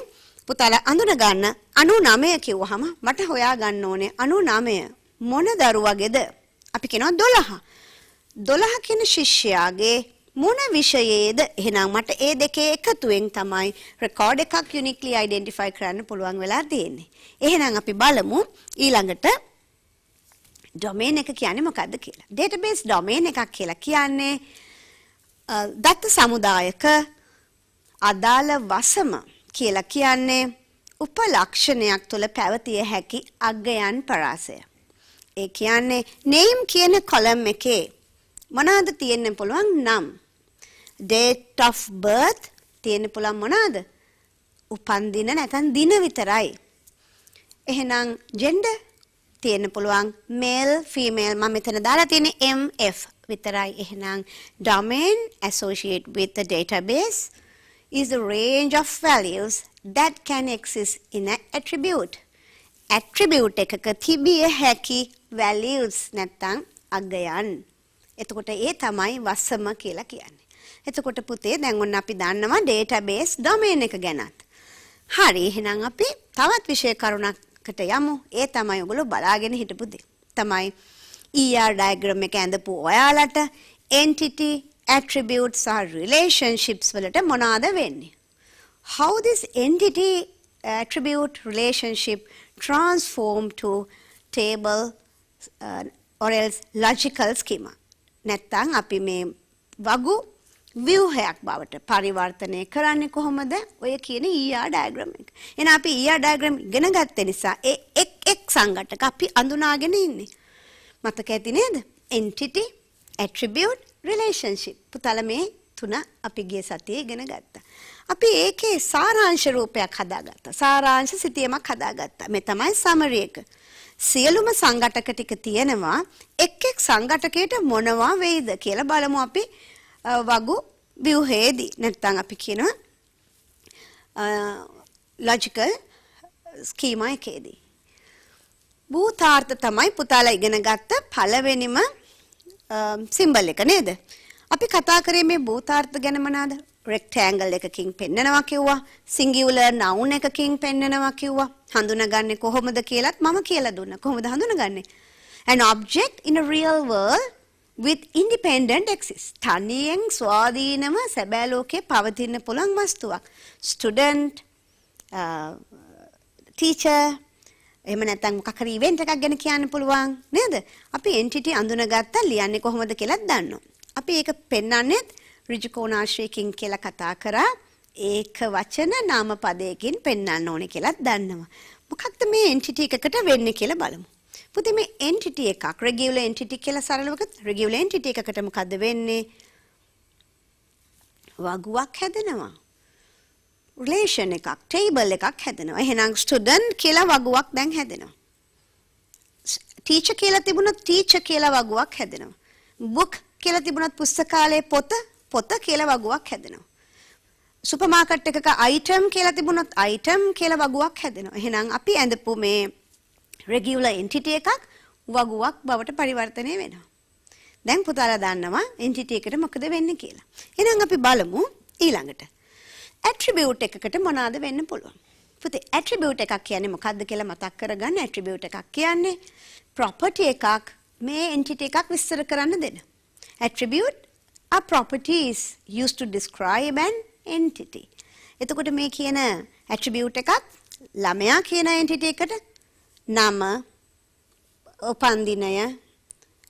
පුතාලා අඳුනගන්න 99 කිව්වහම මට හොයාගන්න ඕනේ 99 මොන දරුවගේද? අපි කියනවා 12. 12 කියන ශිෂ්‍යයාගේ මොන විෂයේද එහෙනම් මට ඒ දෙකේ එකතුවෙන් තමයි රෙකෝඩ් එකක් යුනික්ලි අයිඩෙන්ටිෆයි කරන්න පුළුවන් වෙලා තියෙන්නේ. එහෙනම් අපි බලමු ඊළඟට ඩොමේන් එක කියන්නේ මොකද්ද කියලා. ඩේටාබේස් ඩොමේන් එකක් කියලා කියන්නේ දත්ත සමුදායක අදාළ වසම කියලා කියන්නේ උපලක්ෂණයක් තුළ පැවතිය හැකි අග්ගයන් පරාසය. ඒ කියන්නේ name කියන කොලම් එකේ මොනවාද තියෙන්න පුළුවන් නම් date of birth තියෙන්න පුළුවන් මොනවාද? උපන් දින නැත්නම් දින විතරයි. එහෙනම් gender තියෙන්න පුළුවන් male female මම මෙතන දාලා තියෙන්නේ MF විතරයි. එහෙනම් domain associate with the database is a range of values that can exist in an attribute. attribute එකක තිබිය හැකි values නැත්නම් අගයන්. එතකොට ඒ තමයි වසම කියලා කියන්නේ. එතකොට පුතේ දැන් ඔන්න අපි දන්නවා ඩේටාබේස් ඩොමේන් එක ගැනත්. හරි එහෙනම් අපි තවත් විෂය කරුණකට යමු. ඒ තමයි ඔයගොල්ලෝ බලාගෙන හිටපු දේ. තමයි ER diagram එක ඇඳපු ඔයාලට entity attributes සහ relationships වලට මොනවාද වෙන්නේ? How this entity uh, attribute relationship transform to table uh, or else logical schema. නැත්තම් අපි මේ වගු ව්‍යුහයක් බවට පරිවර්තනය කරන්නේ කොහොමද? ඔය කියන ER diagram එක. එහෙනම් අපි ER diagram ඉගෙන ගත්ත නිසා ඒ එක් එක් සංඝටක අපි අඳුනාගෙන ඉන්නේ. මතක ඇති නේද? entity, attribute, relationship. පුතල මේ තුන අපි ගිය සතියේ ඉගෙන ගත්තා. අපි ඒකේ සාරාංශ රූපයක් හදාගත්තා. සාරාංශ සිතියමක් හදාගත්තා. මේ තමයි summary එක. සියලුම සංඝටක ටික තියෙනවා එක් එක් සංඝටකයට මොනවා වෙයිද කියලා බලමු අපි වගු ව්‍යුහයේදී නැත්නම් අපි කියනවා ලොජිකල් ස්කීමා එකේදී භූතාර්ථ තමයි පුතාලා ඉගෙන ගත්ත පළවෙනිම සිම්බල් එක නේද? අපි කතා කරේ මේ භූතාර්ථ ගැන මොනවාද? රෙක්ටෑන්ගල් එකකින් පෙන්නනවා කිව්වා. සිංගියුලර් නවුන් එකකින් පෙන්නනවා කිව්වා. හඳුනගන්නේ කොහොමද කියලාත් මම කියලා දුන්නා. කොහොමද හඳුනගන්නේ? An object in a real world with independent axis. තනියෙන් ස්වාධීනව සැබෑ ලෝකයේ පවතින්න පුළුවන් වස්තුවක්. student uh, teacher එහෙම නැත්නම් මොකක් හරි ඉවෙන්ට් එකක් ගැන කියන්න පුළුවන් නේද? අපි entity අඳුනගත්තා ලියන්නේ කොහොමද කියලාත් දන්නවා. අපි ඒක පෙන්වන්නේත් ඍජුකෝණාශ්‍රේකින් කියලා කතා කරා ඒක වචන නාම පදයකින් පෙන්වන්න ඕනේ කියලාත් දන්නවා. මොකක්ද මේ entity එකකට වෙන්නේ කියලා බලමු. පුතේ මේ entity එකක් regular entity කියලා සරලව regular entity එකකට මොකද්ද වෙන්නේ? වගුවක් හැදෙනවා. relation එකක්, table එකක් හැදෙනවා. එහෙනම් student කියලා වගුවක් දැන් හැදෙනවා. teacher කියලා තිබුණොත් teacher කියලා වගුවක් හැදෙනවා. book කියලා තිබුණොත් පුස්තකාලේ පොත, පොත කියලා වගුවක් හැදෙනවා. සුපමාකට් එකක අයිටම් කියලා තිබුණොත් අයිටම් කියලා වගුවක් හැදෙනවා. එහෙනම් අපි ඇඳපු මේ රෙගියුලර් එන්ටිටි එකක් වගුවක් බවට පරිවර්තනය වෙනවා. දැන් පුතාලා දන්නවා එන්ටිටි එකට මොකද වෙන්නේ කියලා. එහෙනම් අපි බලමු ඊළඟට. ඇට්‍රිබියුට් එකකට මොනවාද වෙන්න පුළුවන්? පුතේ ඇට්‍රිබියුට් එකක් කියන්නේ මොකද්ද කියලා මතක් කරගන්න ඇට්‍රිබියුට් එකක් කියන්නේ property එකක් මේ එන්ටිටි එකක් විස්තර කරන්න දෙන. Attribute are properties used to describe an entity. එතකොට මේ කියන ඇට්‍රිබියුට් එකක් ළමයා කියන එන්ටිටි එකට නම උපන්දිනය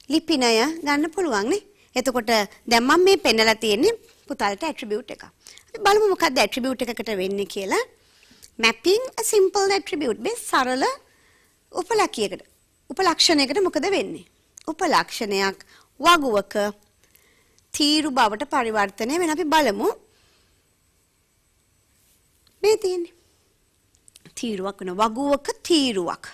ලිපිනය ගන්න පුළුවන් නේ. එතකොට දැන් මම මේ පෙන්නලා තියෙන්නේ පුතාලට ඇට්‍රිබියුට් එක. අපි බලමු මොකක්ද ඇට්‍රිබියුට් එකකට වෙන්නේ කියලා. mapping a simple attribute මේ සරල උපලක්ෂයකට උපලක්ෂණයකට මොකද වෙන්නේ? උපලක්ෂණයක් වගුවක තීරු බවට පරිවර්තනය වෙන අපි බලමු. මේ තියෙන්නේ තීරුවක් වෙන වගුවක තීරුවක්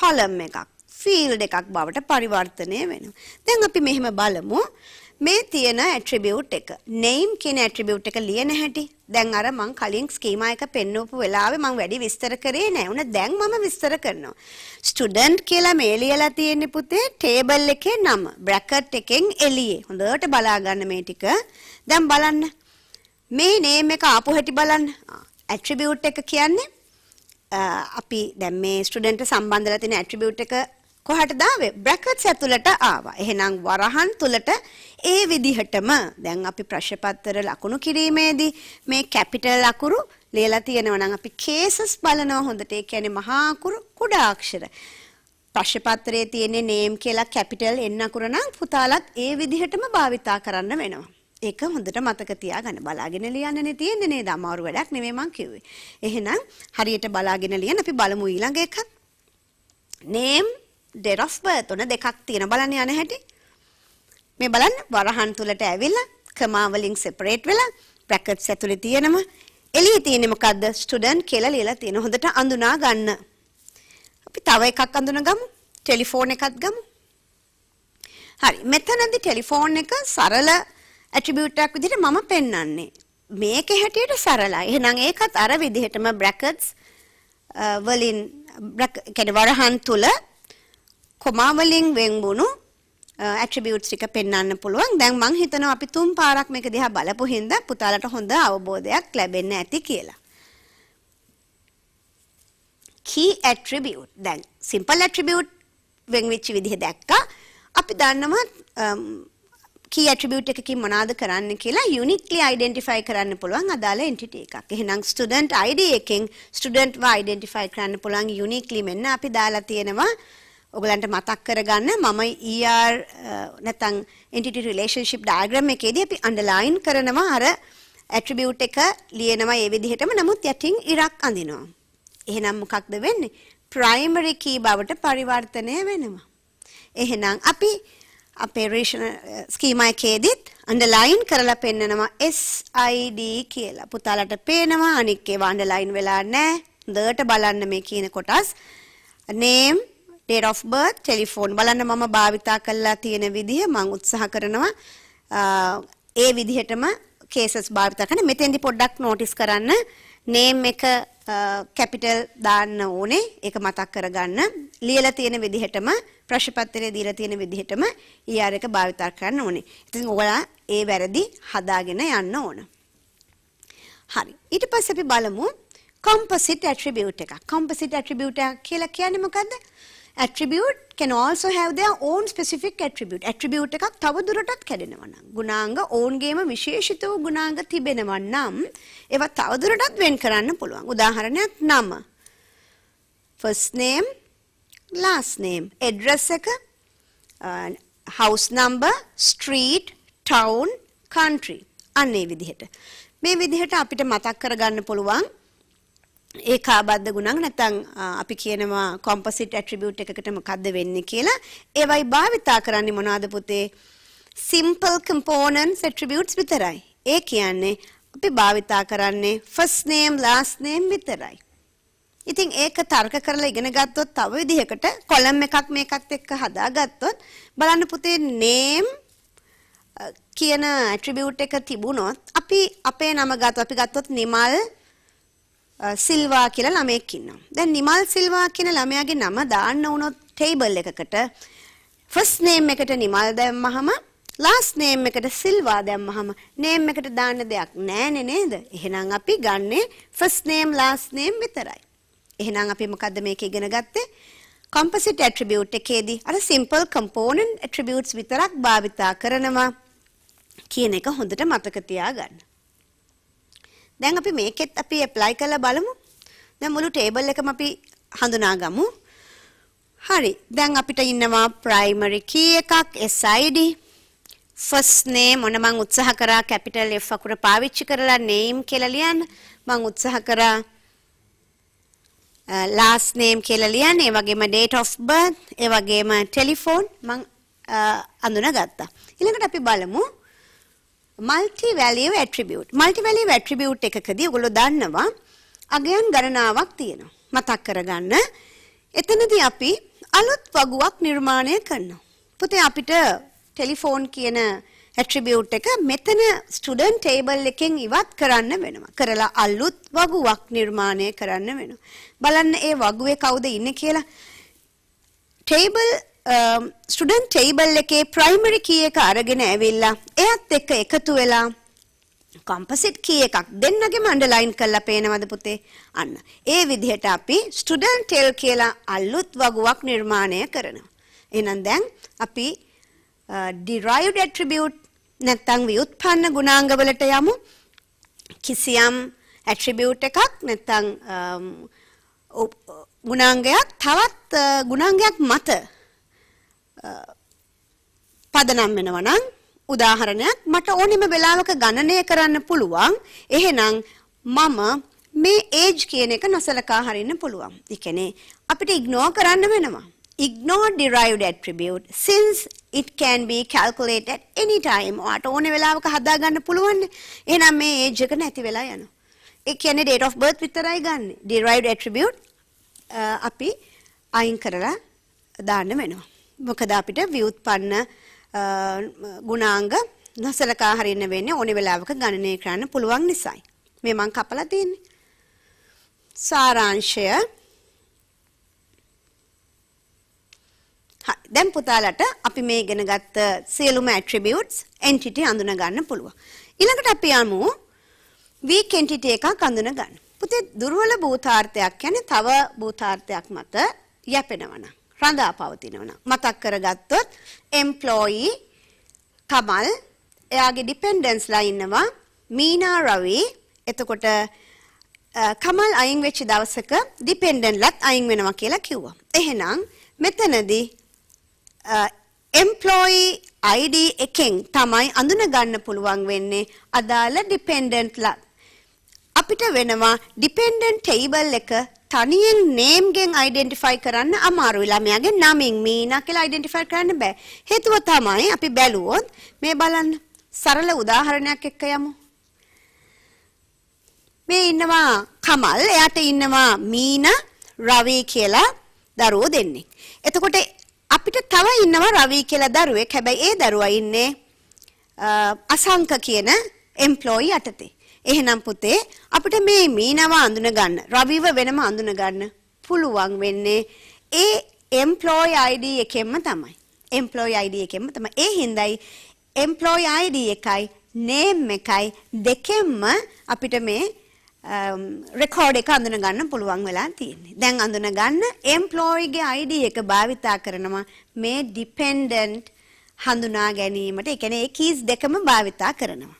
කොලම් එකක් ෆීල්ඩ් එකක් බවට පරිවර්තනය වෙනවා. දැන් අපි මෙහෙම බලමු මේ තියෙන ඇට්‍රිබියුට් එක. name කියන ඇට්‍රිබියුට් එක ලියන හැටි. දැන් අර මං කලින් ස්කීමා එක පෙන්වපු වෙලාවේ මං වැඩි විස්තර කරේ නෑ. උන දැන් මම විස්තර කරනවා. ස්ටුඩන්ට් කියලා මේ ලියලා තියෙන්නේ පුතේ ටේබල් එකේ නම. බ්‍රැකට් එකෙන් එළියේ. හොඳට බලා ගන්න මේ ටික. දැන් බලන්න. මේ name එක ආපු හැටි බලන්න. ඇට්‍රිබියුට් එක කියන්නේ අපි දැන් මේ ස්ටුඩන්ට් සම්බන්ධලා තියෙන ඇට්‍රිබියුට් එක කොහටද ආවේ බ්‍රැකට්ස් ඇතුළට ආවා. එහෙනම් වරහන් තුලට ඒ විදිහටම දැන් අපි ප්‍රශ්න පත්‍ර ලකුණු කිරීමේදී මේ කැපිටල් අකුරු ලියලා තියෙනවා නම් අපි කේසස් බලනවා හොඳට. ඒ කියන්නේ මහා අකුරු කුඩා අක්ෂර. ප්‍රශ්න පත්‍රයේ තියෙන නේම් කියලා කැපිටල් එන්න අකුර නම් පුතාලත් ඒ විදිහටම භාවිතා කරන්න වෙනවා. ඒක හොඳට මතක තියාගන්න. බලාගෙන ලියන්නනේ තියෙන්නේ නේද? අමාරු වැඩක් නෙමෙයි මං කිව්වේ. එහෙනම් හරියට බලාගෙන ලියන්න අපි බලමු ඊළඟ එකක්. name date of birth ඔන දෙකක් තියෙන බලන්න යන හැටි. මේ බලන්න වරහන් තුලට ඇවිල්ලා comma වලින් separate වෙලා brackets ඇතුලේ තියෙනම එළියේ තියෙන්නේ මොකද්ද? student කියලා ලියලා තියෙන. හොඳට අඳුනා ගන්න. අපි තව එකක් අඳුනගමු. ටෙලිෆෝන් එකක් ගමු. හරි. මෙතනදී ටෙලිෆෝන් එක සරල ඇට්‍රිබියුට් එකක් විදිහට මම පෙන්වන්නේ. මේකේ හැටියට සරලයි. එහෙනම් ඒකත් අර විදිහටම බ්‍රැකට්ස් වලින් කියන්නේ වරහන් තුල කොමා වලින් වෙන්වුණු ඇට්‍රිබියුට්ස් ටික පෙන්වන්න පුළුවන්. දැන් මම හිතනවා අපි තුන් පාරක් මේක දිහා බලපු හින්දා පුතාලට හොඳ අවබෝධයක් ලැබෙන්න ඇති කියලා. key attribute දැන් simple attribute වෙන් වෙච්ච විදිහ දැක්කා. අපි දන්නවා key attribute එකකින් මොනවාද කරන්න කියලා uniquely identify කරන්න පුළුවන් අදාළ entity එකක්. එහෙනම් student ID එකෙන් student ව identify කරන්න පුළුවන් uniquely මෙන්න අපි දාලා තියෙනවා. ඔයගලන්ට මතක් කරගන්න මම ER නැත්නම් entity relationship diagram එකේදී අපි underline කරනවා අර attribute එක ලියනවා ඒ විදිහටම නමුත් යටින් ඉරක් අඳිනවා. එහෙනම් මොකක්ද වෙන්නේ? primary key බවට පරිවර්තනය වෙනවා. එහෙනම් අපි අපේ රේෂන ස්කීමා එකේදීත් අන්ඩර්ලයින් කරලා පෙන්නනවා SID කියලා. පුතාලට පේනවා අනික් ඒවා අන්ඩර්ලයින් වෙලා නැහැ. හොඳට බලන්න මේ කියන කොටස්. name, date of birth, telephone බලන්න මම භාවිතා කළා තියෙන විදිහ මම උත්සාහ කරනවා uh, ඒ විදිහටම cases භාවිතා කරන්න. මෙතෙන්දි පොඩ්ඩක් notice කරන්න නේම් එක කැපිටල් uh, දාන්න ඕනේ ඒක මතක් කරගන්න ලියලා තියෙන විදිහටම ප්‍රශ්න පත්‍රයේ දීලා තියෙන විදිහටම ER එක භාවිත කරන්න ඕනේ. ඉතින් ඔයාලා ඒ වැරදි හදාගෙන යන්න ඕන. හරි. ඊට පස්සේ අපි බලමු composite attribute එක. composite attribute කියලා කියන්නේ මොකද්ද? attribute can also have their own specific attribute. attribute එකක් තව දුරටත් කැඩෙනවා නම් ගුණාංග ඔවුන්ගේම විශේෂිත වූ ගුණාංග තිබෙනවා නම් ඒවා තව දුරටත් වෙන් කරන්න පුළුවන්. උදාහරණයක් නම. first name, last name, address එක, uh, house number, street, town, country. අන්න ඒ විදිහට. මේ විදිහට අපිට මතක් කරගන්න පුළුවන් ඒකාබද්ධ ගුණං නැත්නම් අපි කියනවා කොම්පොසිට් ඇට්‍රිබියුට් එකකට මොකද්ද වෙන්නේ කියලා. ඒවයි භාවිතා කරන්නේ මොනවද පුතේ? simple components attributes විතරයි. ඒ කියන්නේ අපි භාවිතා කරන්නේ first name last name විතරයි. ඉතින් ඒක තර්ක කරලා ඉගෙන ගත්තොත් තව විදිහකට කොලම් එකක් මේකත් එක්ක හදාගත්තොත් බලන්න පුතේ name කියන ඇට්‍රිබියුට් එක තිබුණොත් අපි අපේ නම ගත්තොත් අපි ගත්තොත් නිමල් සිල්වා කියලා ළමයෙක් ඉන්නවා. දැන් නිමල් සිල්වා කියන ළමයාගේ නම දාන්න වුණොත් ටේබල් එකකට ෆස්ට් නේම් එකට නිමල් දැම්මහම ලාස්ට් නේම් එකට සිල්වා දැම්මහම නේම් එකට දාන්න දෙයක් නැහැනේ නේද? එහෙනම් අපි ගන්නේ ෆස්ට් නේම් ලාස්ට් නේම් විතරයි. එහෙනම් අපි මොකද්ද මේක ඉගෙන ගත්තේ? composite attribute එකේදී අර simple component attributes විතරක් භාවිතා කරනවා කියන එක හොඳට මතක තියාගන්න. දැන් අපි මේකෙත් අපි ඇප්ලයි කරලා බලමු. දැන් මුළු ටේබල් එකම අපි හඳුනාගමු. හරි. දැන් අපිට ඉන්නවා primary key එකක් SID. first name මොන මං උත්සාහ කරා capital F අකුර පාවිච්චි කරලා name කියලා ලියන්න. මං උත්සාහ කරා last name කියලා ලියන්න. ඒ වගේම date of birth, ඒ වගේම telephone මං අඳුනගත්තා. ඊළඟට අපි බලමු multi value attribute multi value attribute එකකදී ඔයගොල්ලෝ දන්නවා අගයන් ගණනාවක් තියෙනවා මතක් කරගන්න එතනදී අපි අලුත් වගුවක් නිර්මාණය කරනවා පුතේ අපිට ටෙලිෆෝන් කියන ඇට්‍රිබියුට් එක මෙතන ස්ටුඩන්ට් ටේබල් එකෙන් ඉවත් කරන්න වෙනවා. කරලා අලුත් වගුවක් නිර්මාණය කරන්න වෙනවා. බලන්න ඒ වගුවේ කවුද ඉන්නේ කියලා. ටේබල් ස්ටුඩන්ට් um, ටේබල් එකේ ප්‍රයිමරි කී එක අරගෙන ඇවිල්ලා එයත් එක්ක එකතු වෙලා කොම්පොසිට් කී එකක් දෙන්නගෙම අන්ඩර්ලයින් කරලා පේනවද පුතේ අන්න ඒ විදිහට අපි ස්ටුඩන්ට් ටෙල් කියලා අලුත් වගුවක් නිර්මාණය කරනවා එහෙනම් දැන් අපි uh, derived attribute නැත්නම් ව්‍යුත්පන්න ගුණාංගවලට යමු කිසියම් ඇට්‍රිබියුට් එකක් නැත්නම් um, ගුණාංගයක් තවත් uh, ගුණාංගයක් මත පදනම් වෙනවා නම් උදාහරණයක් මට ඕනෙම වෙලාවක ගණනය කරන්න පුළුවන්. එහෙනම් මම මේ ඒජ් කියන එක නොසලකා හරින්න පුළුවන්. ඒ කියන්නේ අපිට ඉග්නෝර් කරන්න වෙනවා. Ignore derived attribute since it can be calculated any time. ඔයාට ඕනෙ වෙලාවක හදා ගන්න පුළුවන්. එහෙනම් මේ ඒජ් එක නැති වෙලා යනවා. ඒ කියන්නේ date of birth විතරයි ගන්න. derived attribute අපි අයින් කරලා දාන්න වෙනවා. මොකද අපිට ව්‍යුත්පන්න ගුණාංග නොසලකා හරින්න වෙන්නේ ඕනෙ වෙලාවක ගණනය කරන්න පුළුවන් නිසායි. මේ මං කපලා තියෙන්නේ. සාරාංශය දැන් පුතාලට අපි මේ ඉගෙන ගත්ත සියලුම attributes entity අඳුන ගන්න පුළුවන්. ඊළඟට අපි යමු weak entity එකක් අඳුන ගන්න. පුතේ දුර්වල භූතාර්ථයක් කියන්නේ තව භූතාර්ථයක් මත යැපෙනවා නම්. රඳා පවතිනවා. මතක් කරගත්තොත් employee කමල් එයාගේ dependents ලා ඉන්නවා මීනා රවි එතකොට කමල් අයින් වෙච්ච දවසක dependent ලත් අයින් වෙනවා කියලා කිව්වා. එහෙනම් මෙතනදී employee ID එකෙන් තමයි අඳුනගන්න පුළුවන් වෙන්නේ අදාළ dependent ලත්. අපිට වෙනවා dependent table එක තනියෙන් නේම්ගෙන් අයිඩෙන්ටිෆයි කරන්න අමාරුයි. ළමයාගේ නමින් මීනා කියලා අයිඩෙන්ටිෆයි කරන්න බෑ. හේතුව තමයි අපි බැලුවොත් මේ බලන්න සරල උදාහරණයක් එක්ක යමු. මේ ඉන්නවා කමල්, එයාට ඉන්නවා මීනා, රවි කියලා දරුවෝ දෙන්නේ. එතකොට අපිට තව ඉන්නවා රවි කියලා දරුවෙක්. හැබැයි ඒ දරුවා ඉන්නේ අසංක කියන එම්ප්ලොයි යටතේ. එහෙනම් පුතේ අපිට මේ මීනව අඳුන ගන්න රවිව වෙනම අඳුන ගන්න පුළුවන් වෙන්නේ ඒ employee ID එකෙන්ම තමයි. employee ID එකෙන්ම තමයි. ඒ හින්දායි employee ID එකයි name එකයි දෙකෙන්ම අපිට මේ රෙකෝඩ් um, එක අඳුන ගන්න පුළුවන් වෙලා තියෙන්නේ. දැන් අඳුන ගන්න employee ගේ ID එක භාවිතා කරනවා මේ dependent හඳුනා ගැනීමට. ඒ කියන්නේ ඒ keys දෙකම භාවිතා කරනවා.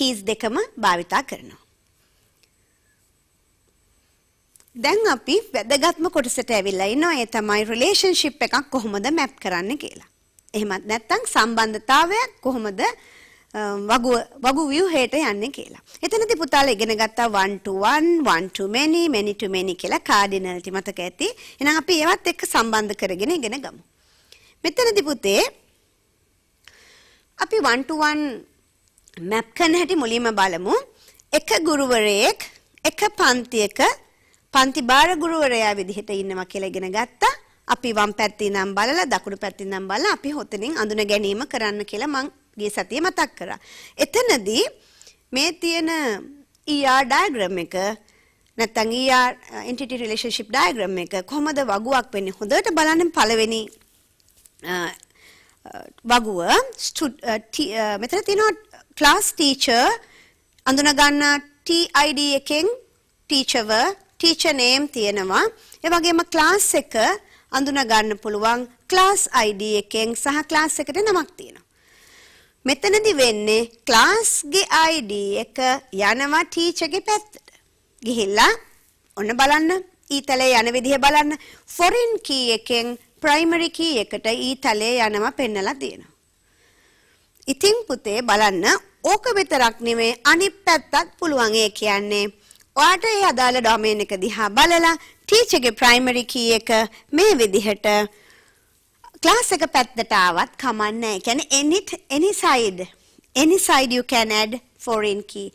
චීස් දෙකම භාවිතා කරනවා. දැන් අපි වැදගත්ම කොටසට ඇවිල්ලා ඉනවා ඒ තමයි රිලේෂන්ෂිප් එකක් කොහොමද මැප් කරන්න කියලා. එහෙමත් නැත්නම් සම්බන්ධතාවයක් කොහොමද වගුව වගු ව්‍යුහයට යන්නේ කියලා. එතනදී පුතාලා ඉගෙන ගත්තා 1 to 1, 1 to many, many to many කියලා කාඩිනල්ටි මතක ඇති. එහෙනම් අපි ඒවත් එක්ක සම්බන්ධ කරගෙන ඉගෙන ගමු. මෙතනදී පුතේ අපි 1 to 1 මැප් කරන හැටි මුලින්ම බලමු. එක ගුරුවරයෙක් එක පන්තියක පන්ති භාර ගුරුවරයා විදිහට ඉන්නවා කියලා ඉගෙන ගත්තා. අපි වම් පැත්තේ නම් බලලා දකුණු පැත්තේ නම් බලලා අපි හොතනින් අඳුන ගැනීම කරන්න කියලා මං ගිය සතියේ මතක් කරා. එතනදී මේ තියෙන ER diagram එක නැත්නම් ER entity relationship diagram එක කොහොමද වගුවක් වෙන්නේ හොඳට බලන්න පළවෙනි වගුව මෙතන තියෙනවා class teacher අඳුනගන්න TID එකෙන් teacherව teacher name තියෙනවා. ඒ වගේම class එක අඳුනගන්න පුළුවන් class ID එකෙන් සහ class එකට නමක් තියෙනවා. මෙතනදි වෙන්නේ class ගේ ID එක යනවා teacher ගේ පැත්තට. ගිහිල්ලා ඔන්න බලන්න ඊතලේ යන විදිහ බලන්න ෆොරින් කී එකෙන් ප්‍රයිමරි කී එකට ඊතලේ යනවා පෙන්නලා දෙනවා. ඉතින් පුතේ බලන්න ඕක විතරක් නෙමේ අනිත් පැත්තත් පුළුවන් ඒ කියන්නේ. ඔයාට ඒ අදාළ ඩොමේන් එක දිහා බලලා ටීචර්ගේ ප්‍රයිමරි කී එක මේ විදිහට class එක පැත්තට ආවත් කමක් නැහැ. ඒ කියන්නේ any any side any side you can add foreign key.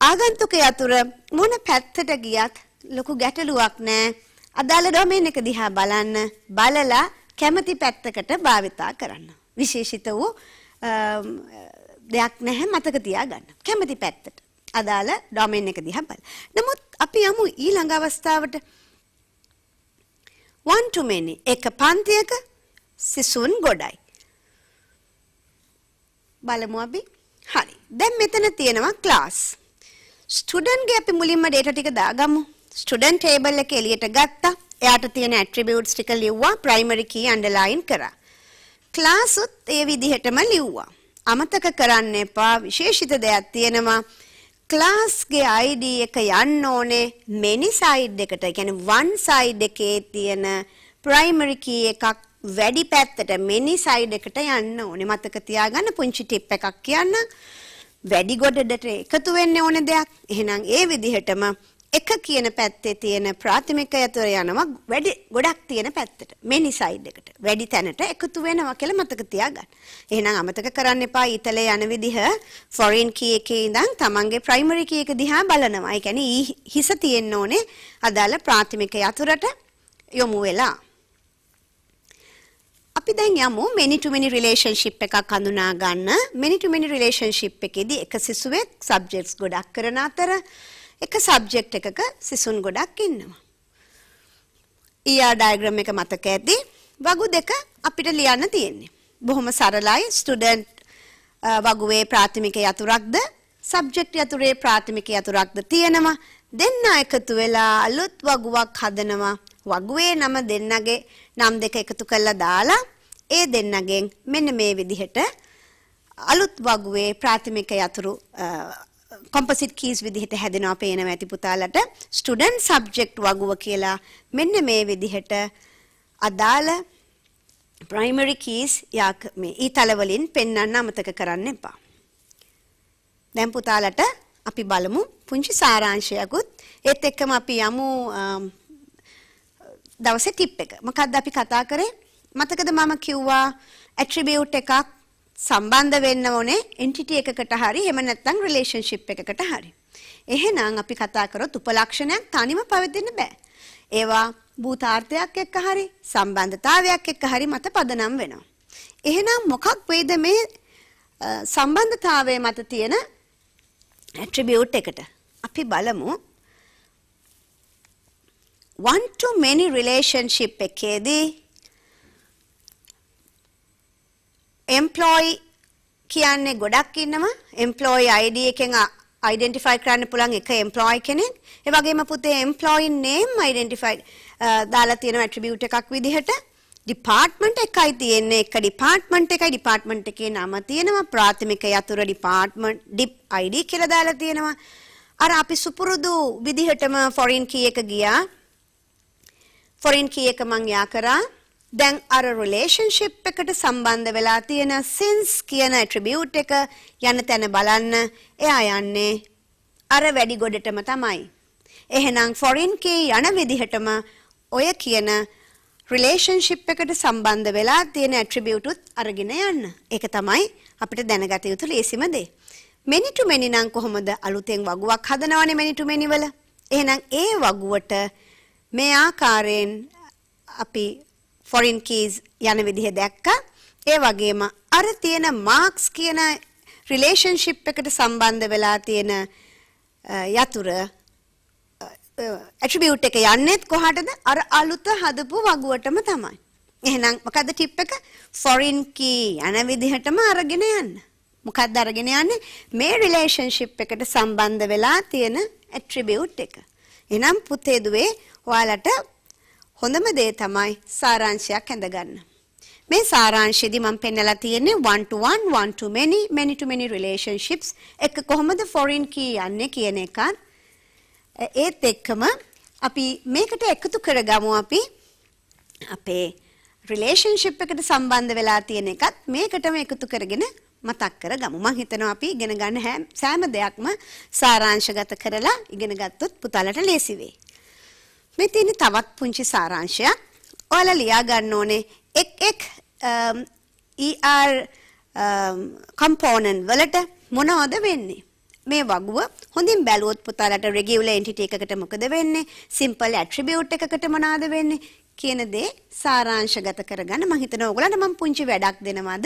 ආගන්තුකයා තුර මොන පැත්තට ගියත් ලොකු ගැටලුවක් නැහැ. අදාළ ඩොමේන් එක දිහා බලන්න බලලා කැමති පැත්තකට භාවිතා කරන්න. විශේෂිත වූ දෙයක් නැහැ මතක තියාගන්න. කැමති පැත්තට. අදාළ ඩොමේන් එක දිහා බලන්න. නමුත් අපි යමු ඊළඟ අවස්ථාවට one to many එක පන්තියක සිසුන් ගොඩයි. බලමු අපි. හරි. දැන් මෙතන තියෙනවා class. student ගේ අපි මුලින්ම data ටික දාගමු. student table එක එළියට ගත්තා. එයාට තියෙන attributes ටික ලිව්වා. primary key underline කරා. class උත් ඒ විදිහටම ලිව්වා. අමතක කරන්න එපා විශේෂිත දෙයක් තියෙනවා ක්ලාස්ගේ ID එක යන්න ඕනේ many side එකට. ඒ කියන්නේ one side එකේ තියෙන primary key එකක් වැඩි පැත්තට many side එකට යන්න ඕනේ. මතක තියාගන්න පුංචි ටිප් එකක් කියන්න. වැඩි ගොඩට එකතු වෙන්න ඕනේ දෙයක්. එහෙනම් ඒ විදිහටම එක කියන පැත්තේ තියෙන ප්‍රාථමික යතුර යනවා වැඩි ගොඩක් තියෙන පැත්තට මෙනි සයිඩ් එකට වැඩි තැනට එකතු වෙනවා කියලා මතක තියාගන්න. එහෙනම් අමතක කරන්න එපා ඊතලේ යන විදිහ ෆොරින් කී එකේ ඉඳන් තමන්ගේ ප්‍රයිමරි කී එක දිහා බලනවා. ඒ කියන්නේ හිස තියෙන්න ඕනේ අදාළ ප්‍රාථමික යතුරට යොමු වෙලා. අපි දැන් යමු many to many relationship එකක් හඳුනා ගන්න. many to many relationship එකේදී එක සිසුවෙක් subjects ගොඩක් කරන අතර එක සබ්ජෙක්ට් එකක සිසුන් ගොඩක් ඉන්නවා. ER ඩයග්‍රෑම් එක මතක ඇති. වගු දෙක අපිට ලියන්න තියෙන්නේ. බොහොම සරලයි. ස්ටුඩන්ට් වගුවේ ප්‍රාථමික යතුරක්ද සබ්ජෙක්ට් යතුරේ ප්‍රාථමික යතුරක්ද තියෙනවා. දෙන්න එකතු වෙලා අලුත් වගුවක් හදනවා. වගුවේ නම දෙන්නගේ නම් දෙක එකතු කරලා දාලා ඒ දෙන්නගෙන් මෙන්න මේ විදිහට අලුත් වගුවේ ප්‍රාථමික යතුරු කොම්පොසිට් කීස් විදිහට හැදෙනවා පේනවා ඇති පුතාලට ස්ටුඩන්ට් සබ්ජෙක්ට් වගුව කියලා මෙන්න මේ විදිහට අදාළ ප්‍රයිමරි කීස් යාක මේ ඊතල වලින් පෙන්වන්න අමතක කරන්න එපා. දැන් පුතාලට අපි බලමු පුංචි සාරාංශයකුත් ඒත් එක්කම අපි යමු දවසේ ටිප් එක. මොකද්ද අපි කතා කරේ? මතකද මම කිව්වා ඇට්‍රිබියුට් එකක් සම්බන්ධ වෙන්න ඕනේ එන්ටිටි එකකට හරි එහෙම නැත්නම් රිලේෂන්ෂිප් එකකට හරි. එහෙනම් අපි කතා කරොත් උපලක්ෂණයක් තනිව පවතින්න බෑ. ඒවා භූතාර්ථයක් එක්ක හරි සම්බන්ධතාවයක් එක්ක හරි මත පදනම් වෙනවා. එහෙනම් මොකක් වෙයිද මේ සම්බන්ධතාවය මත තියෙන ඇට්‍රිබියුට් එකට? අපි බලමු one to many relationship එකේදී එම්ප්ලොයි කියන්නේ ගොඩක් ඉන්නවා එම්ප්ලොයි ID එකෙන් ඩෙන්ටිෆයි කරන්න පුළන් එක එම්පලොයි කෙනෙක් ඒවගේම පුතේ එම්පලොයි නේම් යිඩෙන්ටිෆයි දාලා තියෙන ඇට්‍රිබියුට් එකක් විදිහට ඩිපාර්ට්මන්ට් එකයි තියෙන්නේ එක ඩිපාර්ට්මන්ට් එකයි ඩිපාර්ට්මන්ට් එකේ නම තියෙනවා ප්‍රාථමික යතුර ඩිපාර්ට්මන්ට් ඩිප් ID කියලා දාලා තියෙනවා අර අපි සුපුරුදු විදිහටම ෆොරින් කී එක ගියා ෆොරින් කී එක මං යා කරා දැන් අර රිලේෂන්ෂිප් එකට සම්බන්ධ වෙලා තියෙන සින්ස් කියන ඇට්‍රිබියුට් එක යන තැන බලන්න එයා යන්නේ අර වැඩි ගොඩටම තමයි. එහෙනම් ෆොරින් කී යන විදිහටම ඔය කියන රිලේෂන්ෂිප් එකට සම්බන්ධ වෙලා තියෙන ඇට්‍රිබියුටුත් අරගෙන යන්න. ඒක තමයි අපිට දැනගත යුතු ලේසිම දේ. මෙනි ටු මෙනි නම් කොහොමද අලුතෙන් වගුවක් හදනවනේ මෙනි ටු මෙනි වල. එහෙනම් ඒ වගුවට මේ ආකාරයෙන් අපි ෆොරින් කීස් යන විදිහ දැක්කා. ඒ වගේම අර තියෙන මාක්ස් කියන රිලේෂන්ෂිප් එකට සම්බන්ධ වෙලා තියෙන යතුර ඇට්‍රිබියුට් එක යන්නේත් කොහටද? අර අලුත හදපු වගුවටම තමයි. එහෙනම් මොකද්ද ටිප් එක? ෆොරින් කී යන විදිහටම අරගෙන යන්න. මොකක්ද අරගෙන යන්නේ මේ රිලේෂන්ෂිප් එකට සම්බන්ධ වෙලා තියෙන ඇට්‍රිබියුට් එක. එහෙනම් පුතේදුවේ ඔයාලට හොඳම දේ තමයි සාරාංශයක් ඇඳගන්න. මේ සාරාංශෙදි මම පෙන්නලා තියෙන්නේ one to one, one to many, many to many relationships එක කොහොමද foreign key යන්නේ කියන එකත් ඒත් එක්කම අපි මේකට එකතු කරගමු අපි අපේ රිලේෂන්ෂිප් එකට සම්බන්ධ වෙලා තියෙන එකත් මේකටම එකතු කරගෙන මතක් කරගමු. මම හිතනවා අපි ඉගෙන ගන්න සෑම දෙයක්ම සාරාංශගත කරලා ඉගෙන ගත්තොත් පුතාලට ලේසි වෙයි. මේ තියෙන තවත් පුංචි සාරාංශයක්. ඔයාලා ලියා ගන්න ඕනේ එක් එක් ER component වලට මොනවද වෙන්නේ? මේ වගුව හොඳින් බැලුවොත් පුතාලට regular entity එකකට මොකද වෙන්නේ? simple attribute එකකට මොනවද වෙන්නේ? කියන දේ සාරාංශගත කරගන්න මම හිතනවා ඔයගලන්ට මම පුංචි වැඩක් දෙනවාද?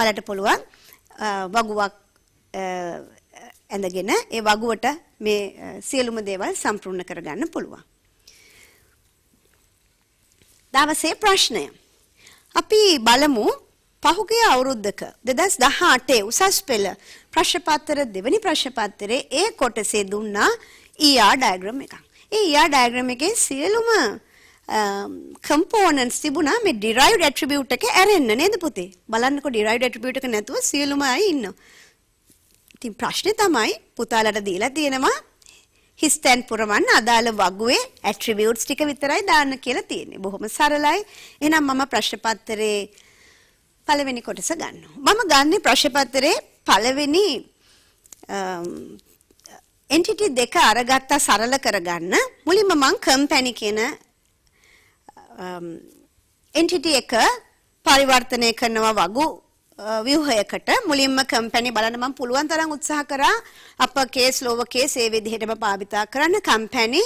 ඔයාලට පුළුවන් uh, වගුවක් uh, ඇඳගෙන ඒ වගුවට මේ uh, සියලුම දේවල් සම්පූර්ණ කරගන්න පුළුවන්. දවසේ ප්‍රශ්නය. අපි බලමු පහුගිය අවුරුද්දක 2018 උසස් පෙළ ප්‍රශ්නපත්‍ර දෙවැනි ප්‍රශ්නපත්‍රයේ ඒ කොටසේ දුන්නා ER diagram එකක්. ඒ ER diagram එකේ සියලුම කම්පෝනන්ට්ස් තිබුණා මේ derived attribute එක ඇරෙන්න නේද පුතේ? බලන්නකො derived attribute එක නැතුව සියලුම අය ඉන්නවා. ඉතින් ප්‍රශ්නේ තමයි පුතාලට දීලා තියෙනවා හිස්තැන් පුරවන්න අදාළ වගුවේ ඇට්‍රිබියුට්ස් ටික විතරයි දාන්න කියලා තියෙන්නේ. බොහොම සරලයි. එහෙනම් මම ප්‍රශ්න පත්‍රයේ පළවෙනි කොටස ගන්නවා. මම ගන්න ප්‍රශ්න පත්‍රයේ පළවෙනි එන්ටිටි දෙක අරගත්තා සරල කරගන්න මුලින්ම මං කම්පැනි කියන එන්ටිටි එක පරිවර්තනය කරනවා වගු ව්‍යුහයකට මුලින්ම කම්පැනි බලන්න මම පුළුවන් තරම් උත්සාහ කරා අපර් කේස් ලෝවර් කේස් ඒ විදිහටම භාවිතා කරන්න කම්පැනි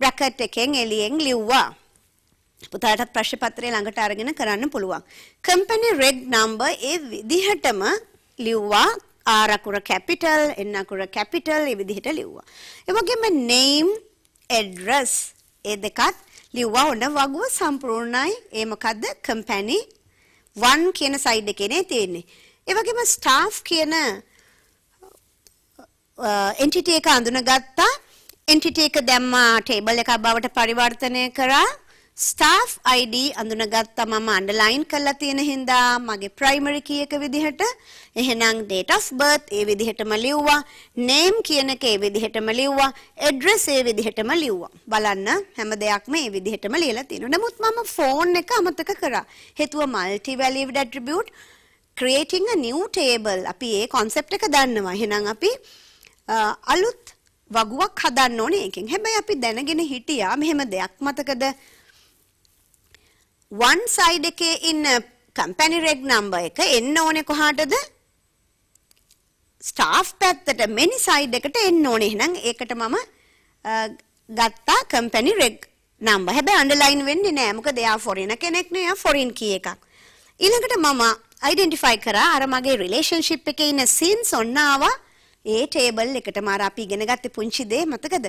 බ්‍රැකට් එකෙන් එළියෙන් ලිව්වා. පුතාටත් ප්‍රශ්න පත්‍රය ළඟට අරගෙන කරන්න පුළුවන්. කම්පැනි රෙඩ් නම්බර් ඒ විදිහටම ලිව්වා R අකුර කැපිටල් N අකුර කැපිටල් ඒ විදිහට ලිව්වා. ඒ වගේම name address ඒ දෙකත් ලිව්වා ඔන්න වගුව සම්පූර්ණයි. ඒ මොකද්ද? කම්පැනි 1 කියන සයිඩ් එකේනේ තියෙන්නේ. ඒ වගේම staff කියන entity එක අඳුනගත්තා. entity එක දැම්මා table එකක් බවට පරිවර්තනය කරා. ස්ටාෆ් ID අඳුනගත්තා මම අන්ඩර්ලයින් කරලා තියෙන හින්දා මගේ ප්‍රයිමරි කී එක විදිහට එහෙනම් date of birth ඒ විදිහටම ලිව්වා name කියන එක ඒ විදිහටම ලිව්වා address ඒ විදිහටම ලිව්වා බලන්න හැම දෙයක්ම ඒ විදිහටම ලියලා තියෙනවා නමුත් මම ෆෝන් එක අමතක කරා හේතුව multi valued attribute creating a new table අපි ඒ concept එක දන්නවා එහෙනම් අපි අලුත් වගුවක් හදන්න ඕනේ එකෙන් හැබැයි අපි දැනගෙන හිටියා මෙහෙම දෙයක් මතකද වන් සයිඩ් එකේ ඉන්න කම්පැනි රෙග් නම්බර් එක එන්න ඕනේ කොහාටද? ස්ටාෆ් පැත්තට මෙනි සයිඩ් එකට එන්න ඕනේ. එහෙනම් ඒකට මම ගත්තා කම්පැනි රෙග් නම්බර්. හැබැයි අන්ඩර්ලයින් වෙන්නේ නෑ. මොකද එයා ෆොරින කෙනෙක් නේ. එයා ෆොරින් කී එකක්. ඊළඟට මම අයිඩෙන්ටිෆයි කරා අර මගේ රිලේෂන්ෂිප් එකේ ඉන්න සීන්ස් ඔන්න ආවා. ඒ ටේබල් එකට මාර අපි ඉගෙන ගත්තේ පුංචි දේ මතකද?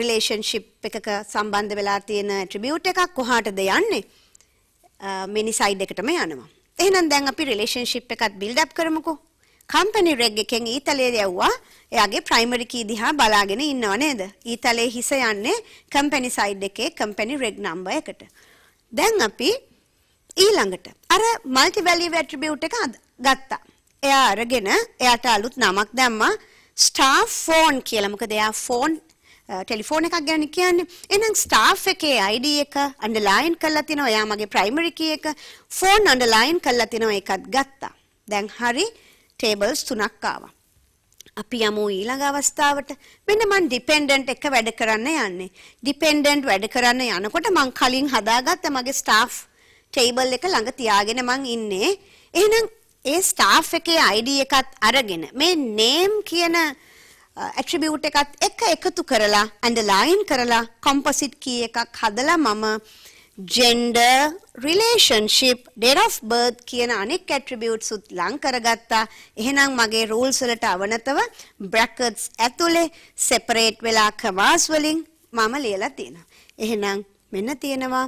රිලේෂන්ශිප් um, එකක සම්බන්ධ වෙලා තියෙන ඇට්‍රිබියුට් එකක් කොහාටද යන්නේ? Uh, මිනි සයිඩ් එකටම යනවා. එහෙනම් දැන් අපි රිලේෂන්ශිප් එකත් බිල්ඩ් අප් කරමුකෝ. කම්පැනි රෙග් එකෙන් ඊතලයේ යවුවා. එයාගේ ප්‍රයිමරි කී දිහා බලාගෙන ඉන්නව නේද? ඊතලයේ හිස යන්නේ කම්පැනි සයිඩ් එකේ කම්පැනි රෙග් නම්බර් එකට. දැන් අපි ඊළඟට අර මල්ටි වැලියු ඇට්‍රිබියුට් එක ගත්තා. එයා අරගෙන එයාට අලුත් නමක් දැම්මා ස්ටාර් ෆෝන් කියලා. මොකද එයා ෆෝන් ටෙලිෆෝන එකක් ගැන කියන්න එනම් ස්ටාෆ් එකේ අයිඩ එක අන්ඩලයින් කල්ලා තින ඔයා මගේ ප්‍රයිමරිකය එක ෆෝන් අන්ඩලයින් කල්ලා තිනව එකත් ගත්තා දැන් හරි ටේබල්ස් තුනක්කාවා අපි යමු ඊළඟ අවස්ථාවට මෙන්න මං ඩිපෙන්ඩන්ට් එක වැඩ කරන්න යන්නේ ඩිපෙන්ඩන්ට් වැඩ කරන්න යනකොට මං කලින් හදාගත්ත මගේ ස්ටාෆ් ටේබල් එක ළඟ තියාගෙන මං ඉන්නේ එහෙනම් ඒ ස්ටාෆ් එකේ අයිඩ එකත් අරගෙන මේ නේම් කියන ඇට්‍රිබියුට් එකත් එක්ක එකතු කරලා ඇන්ඩර්ලයින් කරලා කොම්පොසිට් කී එකක් හදලා මම gender relationship date of birth කියන අනෙක් attributes උත් ලං කරගත්තා එහෙනම් මගේ rules වලට අවනතව brackets ඇතුලේ separate වෙලා commas වලින් මම ලියලා තියෙනවා එහෙනම් මෙන්න තියෙනවා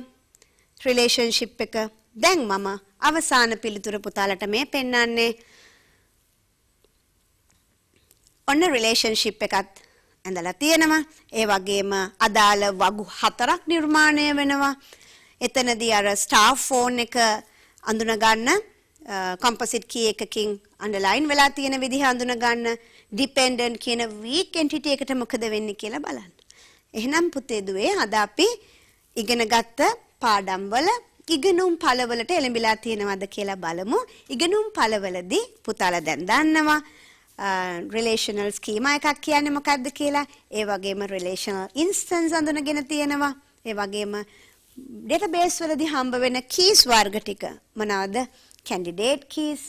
relationship එක දැන් මම අවසාන පිළිතුර පුතාලට මේ පෙන්වන්නේ ඔන්න රිලේෂන්ෂිප් එකත් ඇඳලා තියෙනවා. ඒ වගේම අදාළ වගු හතරක් නිර්මාණය වෙනවා. එතනදී අර ස්ටාර් ෆෝන් එක අඳුනගන්න කොම්පොසිට් කී එකකින් අන්ඩර්ලයින් වෙලා තියෙන විදිහ අඳුනගන්න ඩිපෙන්ඩන්ට් කියන වීක් එන්ටිටි එකට මොකද වෙන්නේ කියලා බලන්න. එහෙනම් පුතේ දුවේ අද අපි ඉගෙනගත්ත පාඩම්වල ඉගෙනුම් පළවලට එළඹිලා තියෙනවද කියලා බලමු. ඉගෙනුම් පළවලදී පුතාලා දැන් දන්නවා රිලේෂනල් ස්කීම එකක් කියන්නේ මොකක්ද කියලා ඒ වගේම රිලේෂනල් ඉන්ස්ටන්ස් අඳුනගෙන තියෙනවා ඒ වගේම ඩේටාබේස් වලදී හම්බ වෙන කීස් වර්ග ටික මොනවාද candidate keys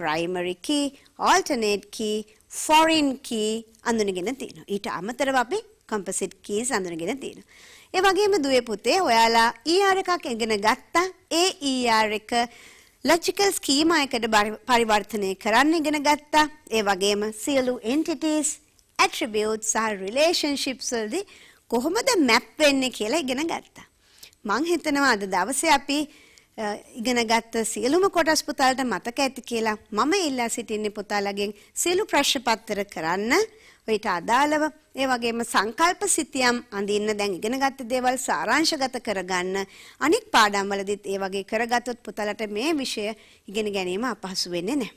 primary key alternate key foreign key අඳුනගෙන තියෙනවා ඊට අමතරව අපි කම්පොසිට් කීස් අඳුනගෙන තියෙනවා ඒ වගේම දුවේ පුතේ ඔයාලා ER එකක් ඉගෙන ගත්තා ඒ ER එක ලොජිකල් ස්කීමා එකට පරිවර්තනය කරන්න ඉගෙන ගත්තා. ඒ වගේම සියලු එන්ටිටීස්, ඇට්‍රිබියුට්ස් සහ රිලේෂන්ෂිප්ස් වලදී කොහොමද මැප් වෙන්නේ කියලා ඉගෙන ගත්තා. මං හිතනවා අද දවසේ අපි ඉගෙනගත්ත සියලුම කොටස් පුතාලට මතක ඇති කියලා මම ඉල්ලා සිටින්නේ පුතාලගෙන් සියලු ප්‍රශ්න පත්‍ර කරන්න ඊට අදාළව ඒ වගේම සංකල්ප සිතියම් අඳින්න දැන් ඉගෙනගත්ත දේවල් සාරාංශගත කරගන්න අනික් පාඩම්වලදීත් ඒ වගේ කරගත්තොත් පුතාලට මේ විෂය ඉගෙන ගැනීම අපහසු වෙන්නේ නැහැ.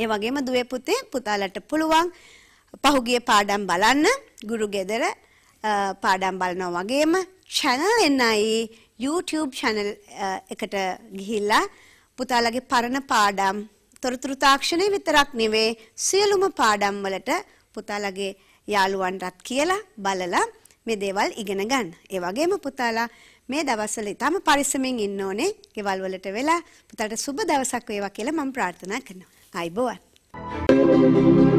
ඒ වගේම දුවේ පුතේ පුතාලට පුළුවන් පහුගිය පාඩම් බලන්න ගුරු ගෙදර පාඩම් බලනවා වගේම channel NI YouTube channel එකට ගිහිල්ලා පුතාලගේ පරණ පාඩම් තොරතුරු තාක්ෂණය විතරක් නෙවෙයි සියලුම පාඩම් වලට පුතාලගේ යාළුවන්ටත් කියලා බලලා මේ දේවල් ඉගෙන ගන්න. ඒ වගේම පුතාලා මේ දවස්වල ඊටම පරිස්සමින් ඉන්න ඕනේ. ගෙවල් වලට වෙලා පුතාලට සුබ දවසක් වේවා කියලා මම ප්‍රාර්ථනා කරනවා. ආයිබෝවන්. Thank you.